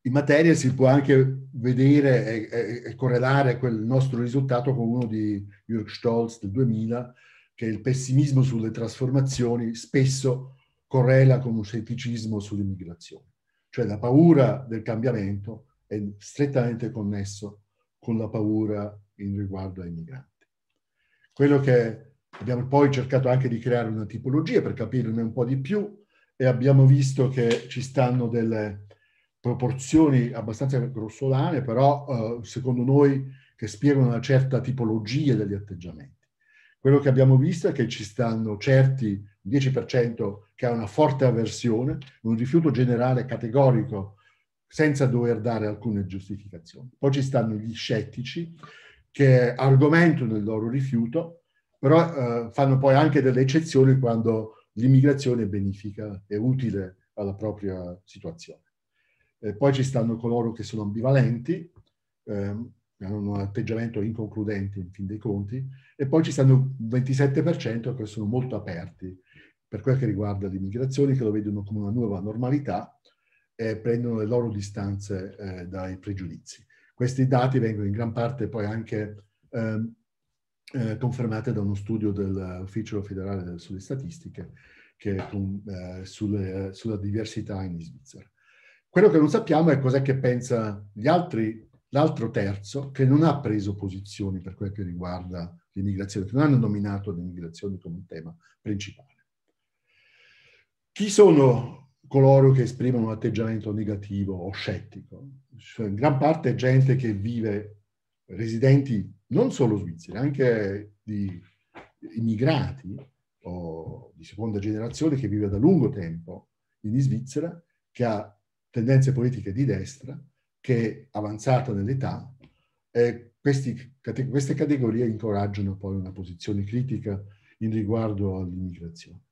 in materia si può anche vedere e, e, e, correlare quel nostro risultato con uno di Jürg Stolz del 2000, che il pessimismo sulle trasformazioni spesso correla con un scetticismo sull'immigrazione. Cioè la paura del cambiamento è strettamente connesso con la paura in riguardo ai migranti. Quello che abbiamo poi cercato anche di creare una tipologia per capirne un po' di più e abbiamo visto che ci stanno delle proporzioni abbastanza grossolane, però eh, secondo noi che spiegano una certa tipologia degli atteggiamenti. Quello che abbiamo visto è che ci stanno certi 10% che ha una forte avversione, un rifiuto generale categorico senza dover dare alcune giustificazioni. Poi ci stanno gli scettici che argomentano il loro rifiuto, però eh, fanno poi anche delle eccezioni quando l'immigrazione è benefica, è utile alla propria situazione. E poi ci stanno coloro che sono ambivalenti, ehm, hanno un atteggiamento inconcludente in fin dei conti, e poi ci stanno il 27% che sono molto aperti per quel che riguarda le migrazioni, che lo vedono come una nuova normalità e eh, prendono le loro distanze eh, dai pregiudizi. Questi dati vengono in gran parte poi anche ehm, eh, eh, confermati da uno studio dell'Ufficio federale sulle statistiche che, eh, sulle, sulla diversità in Svizzera. Quello che non sappiamo è cos'è che pensa gli altri, l'altro terzo che non ha preso posizioni per quel che riguarda l'immigrazione, che non hanno nominato l'immigrazione come un tema principale. Chi sono coloro che esprimono un atteggiamento negativo o scettico? Cioè, in gran parte è gente che vive, residenti non solo svizzeri, anche di immigrati o di seconda generazione che vive da lungo tempo in Svizzera, che ha tendenze politiche di destra, che è avanzata nell'età, e questi, queste categorie incoraggiano poi una posizione critica in riguardo all'immigrazione.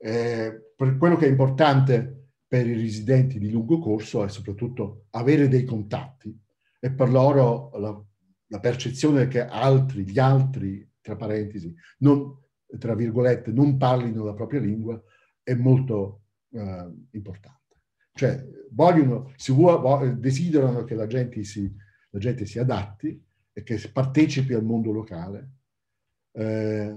Eh, per quello che è importante per i residenti di lungo corso è soprattutto avere dei contatti e per loro la, la percezione che altri, gli altri, tra parentesi, non, tra virgolette, non parlino la propria lingua è molto eh, importante. Cioè, vogliono, vuole, desiderano che la gente, si, la gente si adatti e che partecipi al mondo locale, eh,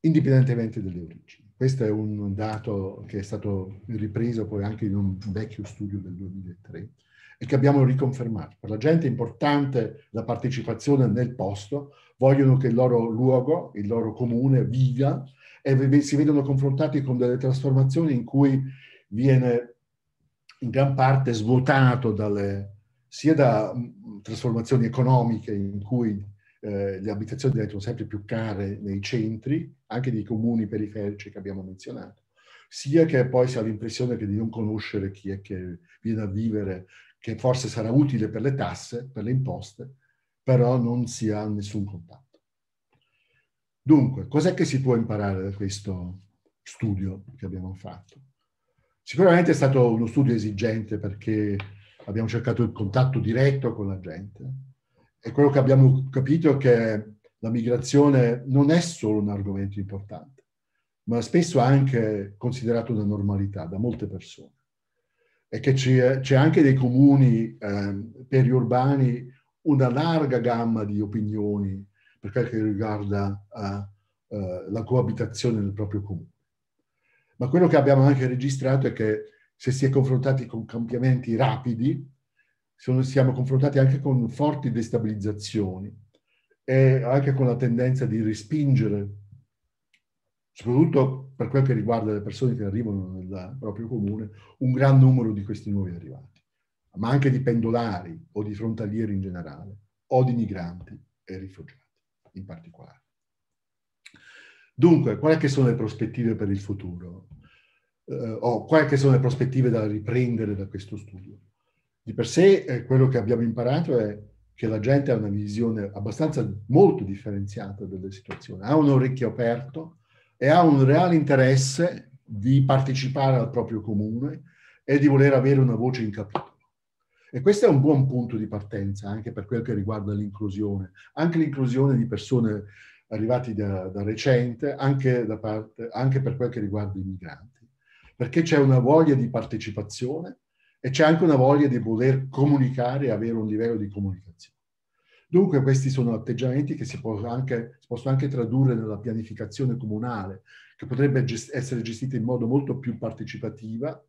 indipendentemente dalle origini. Questo è un dato che è stato ripreso poi anche in un vecchio studio del 2003 e che abbiamo riconfermato. Per la gente è importante la partecipazione nel posto, vogliono che il loro luogo, il loro comune viva e si vedono confrontati con delle trasformazioni in cui viene in gran parte svuotato dalle, sia da mm, trasformazioni economiche in cui eh, le abitazioni diventano sempre più care nei centri, anche dei comuni periferici che abbiamo menzionato, sia che poi si ha l'impressione di non conoscere chi è che viene a vivere, che forse sarà utile per le tasse, per le imposte, però non si ha nessun contatto. Dunque, cos'è che si può imparare da questo studio che abbiamo fatto? Sicuramente è stato uno studio esigente perché abbiamo cercato il contatto diretto con la gente, e quello che abbiamo capito è che la migrazione non è solo un argomento importante, ma spesso anche considerato una normalità da molte persone. E che c'è, anche dei comuni eh, periurbani una larga gamma di opinioni per quel che riguarda eh, eh, la coabitazione nel proprio comune. Ma quello che abbiamo anche registrato è che se si è confrontati con cambiamenti rapidi, sono, siamo confrontati anche con forti destabilizzazioni e anche con la tendenza di respingere, soprattutto per quel che riguarda le persone che arrivano nel proprio comune, un gran numero di questi nuovi arrivati, ma anche di pendolari o di frontalieri in generale, o di migranti e rifugiati in particolare. Dunque, quali sono le prospettive per il futuro? Eh, o quali sono le prospettive da riprendere da questo studio? Di per sé eh, quello che abbiamo imparato è che la gente ha una visione abbastanza molto differenziata delle situazioni, ha un orecchio aperto e ha un reale interesse di partecipare al proprio comune e di voler avere una voce in capitolo. E questo è un buon punto di partenza anche per quel che riguarda l'inclusione, anche l'inclusione di persone arrivate da, da recente, anche, da parte, anche per quel che riguarda i migranti, perché c'è una voglia di partecipazione e c'è anche una voglia di voler comunicare e avere un livello di comunicazione. Dunque questi sono atteggiamenti che si, anche, si possono anche tradurre nella pianificazione comunale, che potrebbe gest- essere gestita in modo molto più partecipativa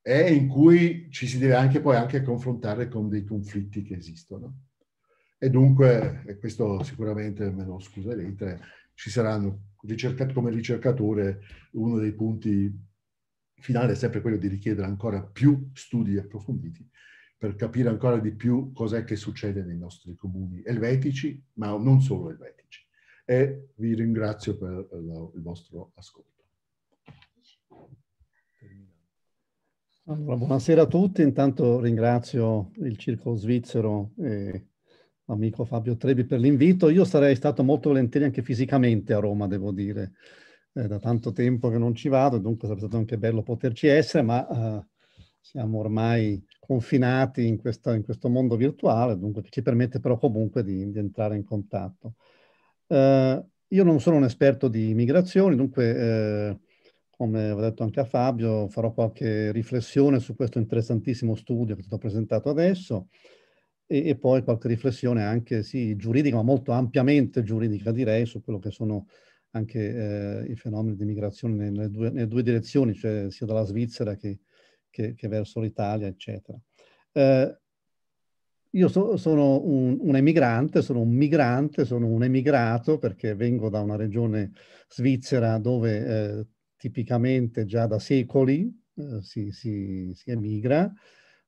e in cui ci si deve anche poi anche confrontare con dei conflitti che esistono. E dunque, e questo sicuramente me lo scuserete, ci saranno ricercat- come ricercatore uno dei punti finale è sempre quello di richiedere ancora più studi approfonditi per capire ancora di più cos'è che succede nei nostri comuni elvetici, ma non solo elvetici. E vi ringrazio per il vostro ascolto. Allora, buonasera a tutti, intanto ringrazio il Circolo Svizzero e l'amico Fabio Trebi per l'invito. Io sarei stato molto volentieri anche fisicamente a Roma, devo dire è eh, da tanto tempo che non ci vado, dunque sarebbe stato anche bello poterci essere, ma eh, siamo ormai confinati in, questa, in, questo mondo virtuale, dunque che ci permette però comunque di, di entrare in contatto. Eh, io non sono un esperto di migrazioni, dunque eh, come ho detto anche a Fabio, farò qualche riflessione su questo interessantissimo studio che ti ho presentato adesso e, e poi qualche riflessione anche sì, giuridica, ma molto ampiamente giuridica direi, su quello che sono anche eh, i fenomeni di migrazione nelle due, nelle due, direzioni, cioè sia dalla Svizzera che, che, che verso l'Italia, eccetera. Eh, io so, sono un, un, emigrante, sono un migrante, sono un emigrato perché vengo da una regione svizzera dove eh, tipicamente già da secoli eh, si, si, si, emigra.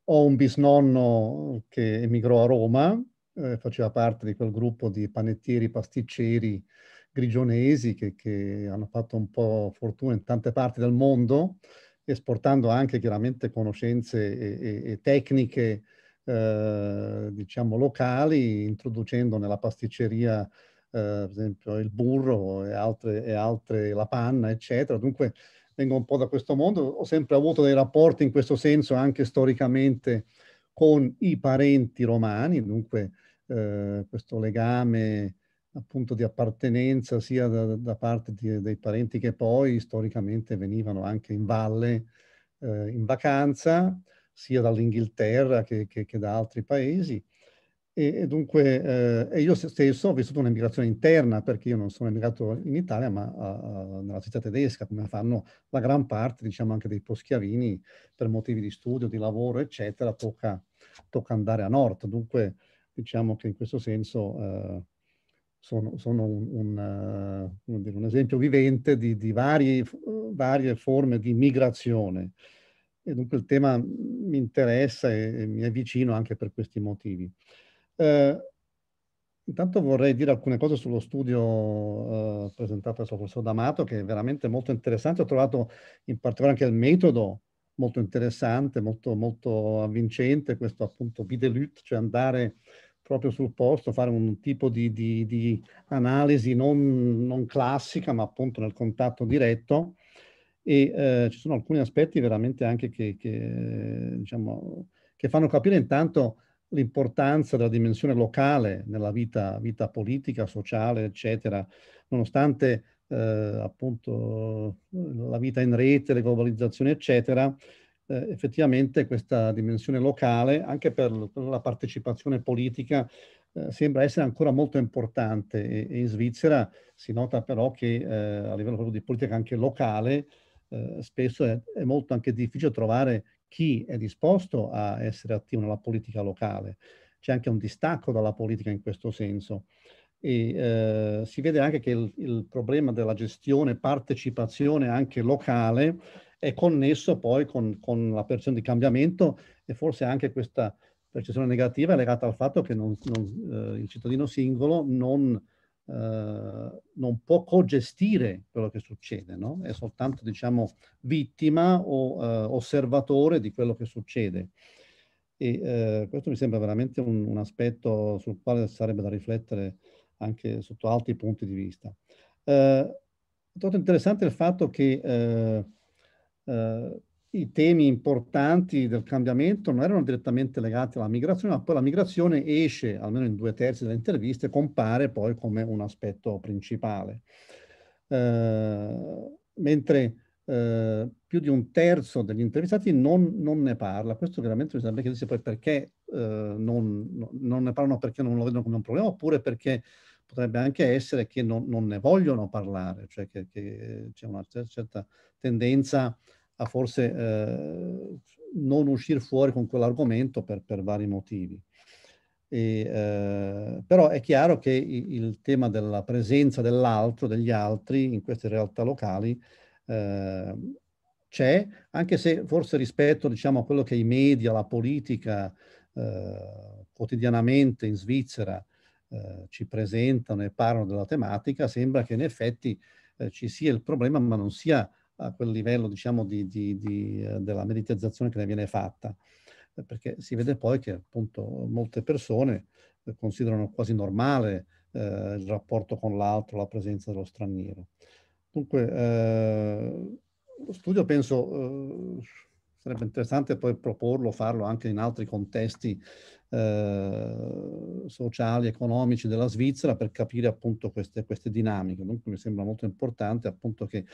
Ho un bisnonno che emigrò a Roma, eh, faceva parte di quel gruppo di panettieri, pasticceri, grigionesi che, che hanno fatto un po' fortuna in tante parti del mondo, esportando anche chiaramente conoscenze e, e, e tecniche, eh, diciamo, locali, introducendo nella pasticceria, eh, per esempio, il burro e altre, e altre, la panna, eccetera. Dunque vengo un po' da questo mondo, ho sempre avuto dei rapporti in questo senso anche storicamente con i parenti romani, dunque eh, questo legame appunto di appartenenza sia da, da parte di, dei parenti che poi storicamente venivano anche in valle eh, in vacanza, sia dall'Inghilterra che, che, che, da altri paesi. E, e dunque, eh, e io stesso ho vissuto un'emigrazione interna, perché io non sono emigrato in Italia, ma a, a, nella città tedesca, come fanno la gran parte, diciamo, anche dei poschiavini, per motivi di studio, di lavoro, eccetera, tocca, tocca andare a nord. Dunque, diciamo che in questo senso eh, sono, sono un, un, uh, un, esempio vivente di, di varie, uh, varie, forme di migrazione. E dunque il tema mi interessa e, e mi avvicino anche per questi motivi. Uh, intanto vorrei dire alcune cose sullo studio eh, presentato dal professor D'Amato, che è veramente molto interessante. Ho trovato in particolare anche il metodo molto interessante, molto, molto avvincente, questo appunto bidelut, cioè andare proprio sul posto, fare un tipo di, di, di analisi non, non, classica, ma appunto nel contatto diretto. E eh, ci sono alcuni aspetti veramente anche che, che, diciamo, che fanno capire intanto l'importanza della dimensione locale nella vita, vita politica, sociale, eccetera, nonostante eh, appunto la vita in rete, le globalizzazioni, eccetera, eh, effettivamente questa dimensione locale, anche per, la partecipazione politica, eh, sembra essere ancora molto importante e, e, in Svizzera si nota però che eh, a livello proprio di politica anche locale eh, spesso è, è, molto anche difficile trovare chi è disposto a essere attivo nella politica locale. C'è anche un distacco dalla politica in questo senso e eh, si vede anche che il, il, problema della gestione partecipazione anche locale è connesso poi con, con la percezione di cambiamento e forse anche questa percezione negativa è legata al fatto che non, non, eh, il cittadino singolo non, eh, non può cogestire quello che succede, no? è soltanto diciamo, vittima o eh, osservatore di quello che succede. E eh, questo mi sembra veramente un, un, aspetto sul quale sarebbe da riflettere anche sotto altri punti di vista. Eh, trovo interessante il fatto che eh, eh, i temi importanti del cambiamento non erano direttamente legati alla migrazione, ma poi la migrazione esce, almeno in due terzi delle interviste, compare poi come un aspetto principale. Eh, mentre eh, più di un terzo degli intervistati non, non ne parla. Questo chiaramente mi bisogna chiedersi poi perché eh, non, non, ne parlano, perché non lo vedono come un problema, oppure perché potrebbe anche essere che non, non ne vogliono parlare, cioè che, che c'è una certa tendenza a forse eh, non uscire fuori con quell'argomento per, per vari motivi. E, eh, però è chiaro che il tema della presenza dell'altro, degli altri in queste realtà locali eh, c'è, anche se forse rispetto diciamo, a quello che i media, la politica eh, quotidianamente in Svizzera eh, ci presentano e parlano della tematica, sembra che in effetti eh, ci sia il problema ma non sia a quel livello diciamo, di, di, di, eh, della meditazione che ne viene fatta, eh, perché si vede poi che appunto molte persone eh, considerano quasi normale eh, il rapporto con l'altro, la presenza dello straniero. Dunque, eh, lo studio penso eh, sarebbe interessante poi proporlo, farlo anche in altri contesti eh, sociali, economici della Svizzera per capire appunto queste, queste, dinamiche. Dunque mi sembra molto importante appunto che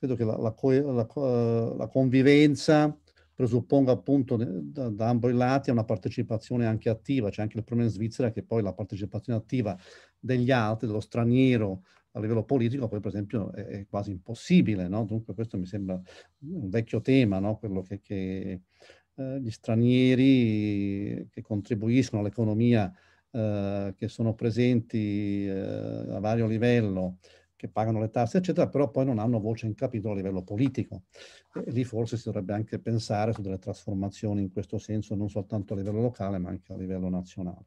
credo che la, la, la, la convivenza presupponga appunto da, da ambo i lati una partecipazione anche attiva, c'è anche il problema in Svizzera che poi la partecipazione attiva degli altri, dello straniero a livello politico, poi per esempio è, è quasi impossibile, no? dunque questo mi sembra un vecchio tema, no? quello che, che eh, gli stranieri che contribuiscono all'economia, eh, che sono presenti eh, a vario livello, che pagano le tasse, eccetera, però poi non hanno voce in capitolo a livello politico. E lì forse si dovrebbe anche pensare su delle trasformazioni in questo senso, non soltanto a livello locale, ma anche a livello nazionale.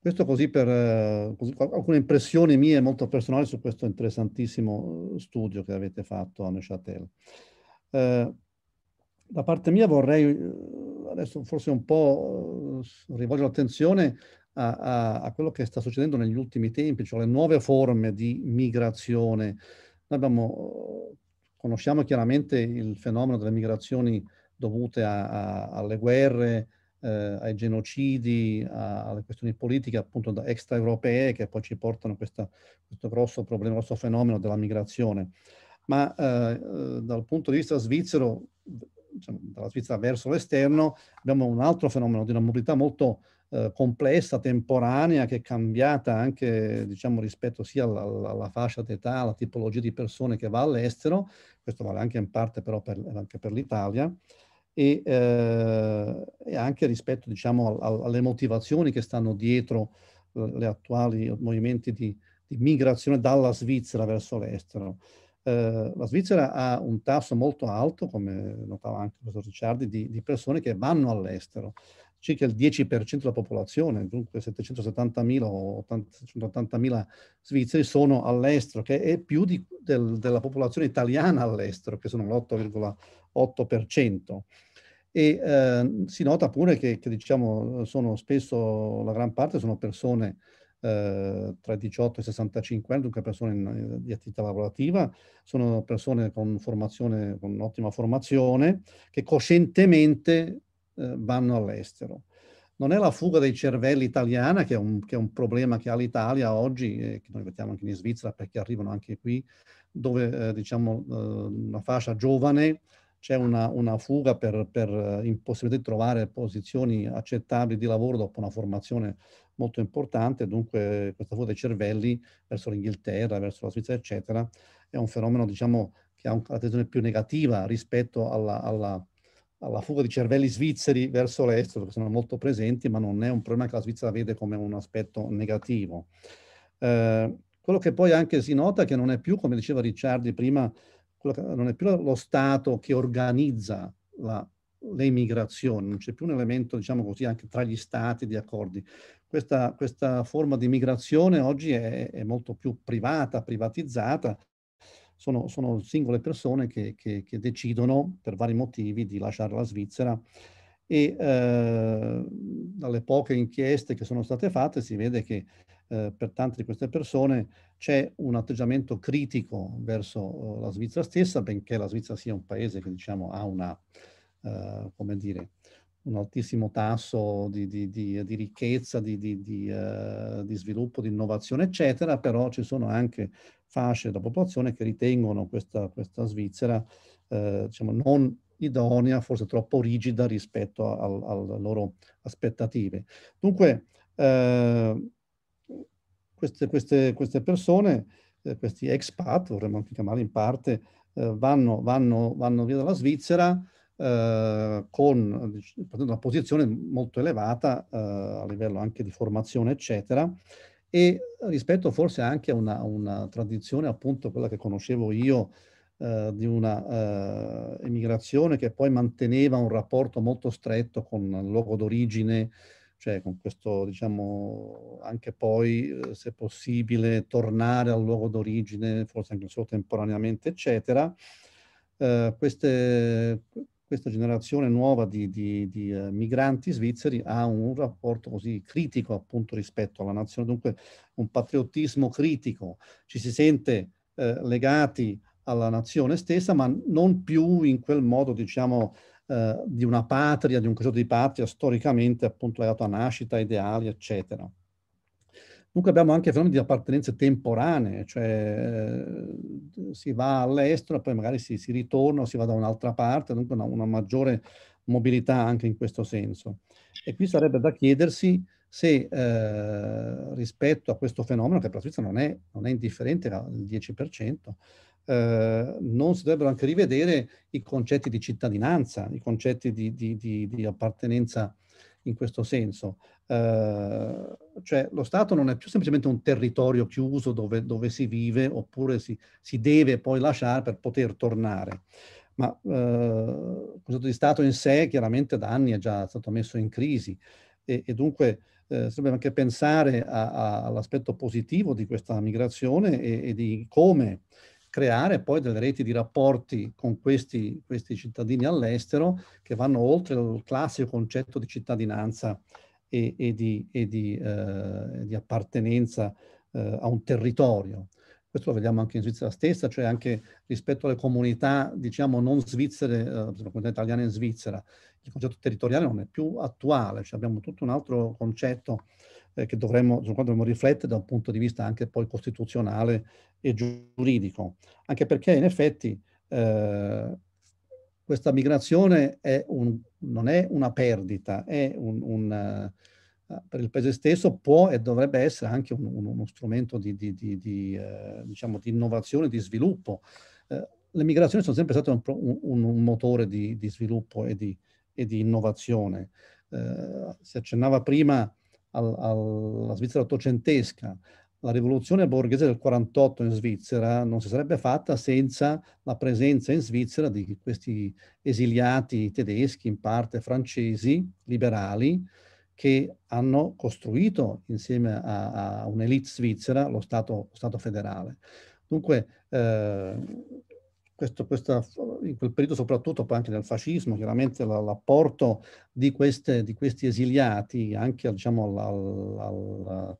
Questo così per eh, così, alcune impressioni mie molto personali su questo interessantissimo eh, studio che avete fatto a Neuchâtel. Eh, da parte mia vorrei eh, adesso forse un po' rivolgere l'attenzione a, a, a, quello che sta succedendo negli ultimi tempi, cioè le nuove forme di migrazione. Abbiamo, conosciamo chiaramente il fenomeno delle migrazioni dovute a, alle guerre, eh, ai genocidi, alle questioni politiche appunto da extraeuropee che poi ci portano a questo grosso problema, grosso fenomeno della migrazione. Ma eh, eh, dal punto di vista svizzero diciamo, dalla Svizzera verso l'esterno, abbiamo un altro fenomeno di una mobilità molto eh, complessa, temporanea, che è cambiata anche diciamo, rispetto sia alla, alla fascia d'età, alla tipologia di persone che va all'estero, questo vale anche in parte però per, anche per l'Italia, e, eh, e, anche rispetto diciamo, al, alle motivazioni che stanno dietro eh, le attuali movimenti di, di migrazione dalla Svizzera verso l'estero. Ehm, la Svizzera ha un tasso molto alto, come notava anche il professor Ricciardi, di, di persone che vanno all'estero, circa il 10% della popolazione, dunque 770.000 o 880.000 svizzeri sono all'estero, che è più di, del, della popolazione italiana all'estero, che sono l'8,8% e eh, si nota pure che, che diciamo, sono spesso, la gran parte sono persone Uhm, tra i 18 e i 65 anni, dunque persone in, eh, di attività lavorativa, sono persone con formazione, con ottima formazione, che coscientemente eh, vanno all'estero. Non è la fuga dei cervelli italiana, che è un, che è un problema che ha l'Italia oggi, e che noi vediamo anche in Svizzera, perché arrivano anche qui, dove eh, diciamo uhm, una fascia giovane c'è una, una, fuga per, per impossibilità di trovare posizioni accettabili di lavoro dopo una formazione molto importante, dunque questa fuga dei cervelli verso l'Inghilterra, verso la Svizzera, eccetera, è un fenomeno diciamo, che ha una tensione più negativa rispetto alla, alla, alla fuga di cervelli svizzeri verso l'estero, che sono molto presenti, ma non è un problema che la Svizzera vede come un aspetto negativo. Eh, quello che poi anche si nota è che non è più, come diceva Ricciardi prima, non è più lo Stato che organizza la le migrazioni, non c'è più un elemento, diciamo così, anche tra gli stati di accordi. Questa, questa forma di migrazione oggi è, è molto più privata, privatizzata, sono, sono singole persone che, che, che, decidono per vari motivi di lasciare la Svizzera e eh, dalle poche inchieste che sono state fatte si vede che eh, per tante di queste persone c'è un atteggiamento critico verso eh, la Svizzera stessa, benché la Svizzera sia un paese che diciamo ha una eh, come dire, un altissimo tasso di, di, di, eh, di ricchezza, di, eh, sviluppo, di innovazione, eccetera, però ci sono anche fasce della popolazione che ritengono questa, questa Svizzera eh, diciamo, non idonea, forse troppo rigida rispetto alle loro aspettative. Dunque, eh, queste, queste, queste, persone, eh, questi expat, vorremmo anche chiamarli in parte, eh, vanno, vanno, vanno, via dalla Svizzera eh, con una posizione molto elevata eh, a livello anche di formazione, eccetera, e rispetto forse anche a una, una tradizione, appunto quella che conoscevo io, eh, di una eh, emigrazione che poi manteneva un rapporto molto stretto con il luogo d'origine, cioè con questo, diciamo, anche poi, eh, se possibile, tornare al luogo d'origine, forse anche solo temporaneamente, eccetera. queste, questa generazione nuova di, di, di uh, migranti svizzeri ha un rapporto così critico appunto rispetto alla nazione, dunque un patriottismo critico, ci si sente eh, legati alla nazione stessa, ma non più in quel modo, diciamo, eh, di una patria, di un concetto di patria storicamente appunto legato a nascita, ideali, eccetera. Dunque abbiamo anche fenomeni di appartenenze temporanee, cioè eh, si va all'estero, e poi magari si, si, ritorna o si va da un'altra parte, dunque una, una, maggiore mobilità anche in questo senso. E qui sarebbe da chiedersi se eh, rispetto a questo fenomeno, che per la Svizzera non è, non è indifferente al 10%, eh, non si dovrebbero anche rivedere i concetti di cittadinanza, i concetti di, di, di, di appartenenza in questo senso. Eh, cioè lo Stato non è più semplicemente un territorio chiuso dove, dove si vive oppure si, si, deve poi lasciare per poter tornare. Ma eh, il concetto di Stato in sé chiaramente da anni è già stato messo in crisi e, e dunque eh, sarebbe anche pensare a, a, all'aspetto positivo di questa migrazione e, e di come creare poi delle reti di rapporti con questi, questi cittadini all'estero che vanno oltre il classico concetto di cittadinanza e, e, di, e di, eh, di, appartenenza eh, a un territorio. Questo lo vediamo anche in Svizzera stessa, cioè anche rispetto alle comunità, diciamo, non svizzere, eh, comunità italiane in Svizzera, il concetto territoriale non è più attuale, cioè abbiamo tutto un altro concetto eh, che dovremmo, dovremmo, riflettere da un punto di vista anche poi costituzionale e giuridico, anche perché in effetti eh, questa migrazione è un, non è una perdita, è un, un, eh, per il paese stesso può e dovrebbe essere anche uno strumento di, di, di, di eh, diciamo innovazione, di sviluppo. Eh, le migrazioni sono sempre state un, motore di, sviluppo e di, e innovazione. Eh, si accennava prima alla Svizzera ottocentesca, la rivoluzione borghese del 48 in Svizzera non si sarebbe fatta senza la presenza in Svizzera di questi esiliati tedeschi, in parte francesi, liberali, che hanno costruito insieme a, a un'elite svizzera lo Stato, lo Stato, federale. Dunque eh, questo, questa, in quel periodo soprattutto, poi anche nel fascismo, chiaramente l'apporto di, di, questi esiliati anche diciamo, alla, alla,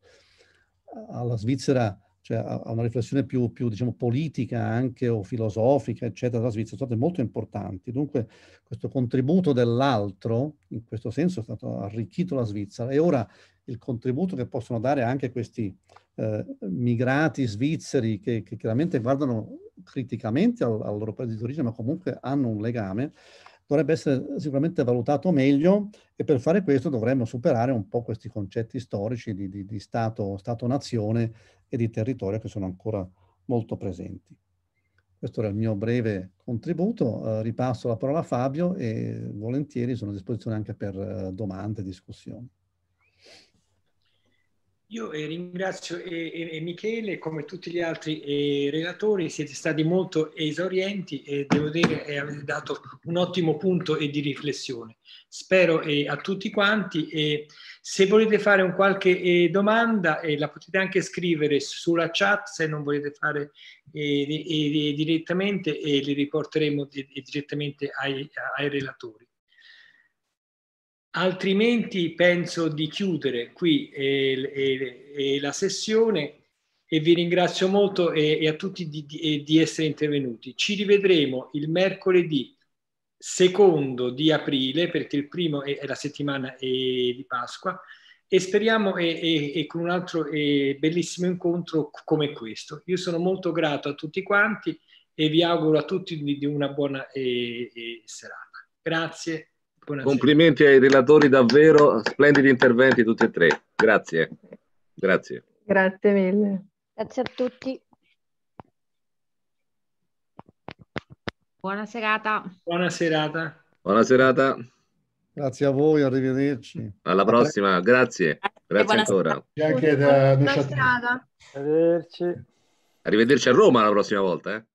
alla Svizzera, cioè a una riflessione più, più diciamo, politica anche o filosofica, eccetera, della Svizzera, sono state molto importanti. Dunque questo contributo dell'altro, in questo senso, è stato arricchito la Svizzera e ora il contributo che possono dare anche questi eh, migrati svizzeri che, che chiaramente guardano criticamente al, loro paese di origine, ma comunque hanno un legame, dovrebbe essere sicuramente valutato meglio e per fare questo dovremmo superare un po' questi concetti storici di, di, di stato, Stato-nazione e di territorio che sono ancora molto presenti. Questo era il mio breve contributo, uh, ripasso la parola a Fabio e volentieri sono a disposizione anche per uh, domande e discussioni. Io eh, ringrazio e, eh, e eh, Michele, come tutti gli altri relatori, siete stati molto esaurienti e devo dire che avete dato un ottimo punto di riflessione. Spero a tutti quanti e se volete fare un qualche domanda la potete anche scrivere sulla chat se non volete fare direttamente e li riporteremo direttamente ai, ai relatori altrimenti penso di chiudere qui e, e, e la sessione e vi ringrazio molto e, a tutti di, di, eh, di essere intervenuti. Ci rivedremo il mercoledì secondo di aprile perché il primo è, è la settimana è eh, di Pasqua e speriamo e, eh, e, e con un altro bellissimo incontro come questo. Io sono molto grato a tutti quanti e vi auguro a tutti di, di una buona serata. Grazie. Buonasera. Complimenti ai relatori davvero, splendidi interventi tutti e tre. Grazie. Grazie. Grazie mille. Grazie a tutti. Buona serata. Buona serata. Buona serata. Grazie a voi, arrivederci. Alla prossima, grazie. Grazie Buona ancora. Serata. Anche da... Buona serata. Arrivederci. Arrivederci a Roma la prossima volta, eh.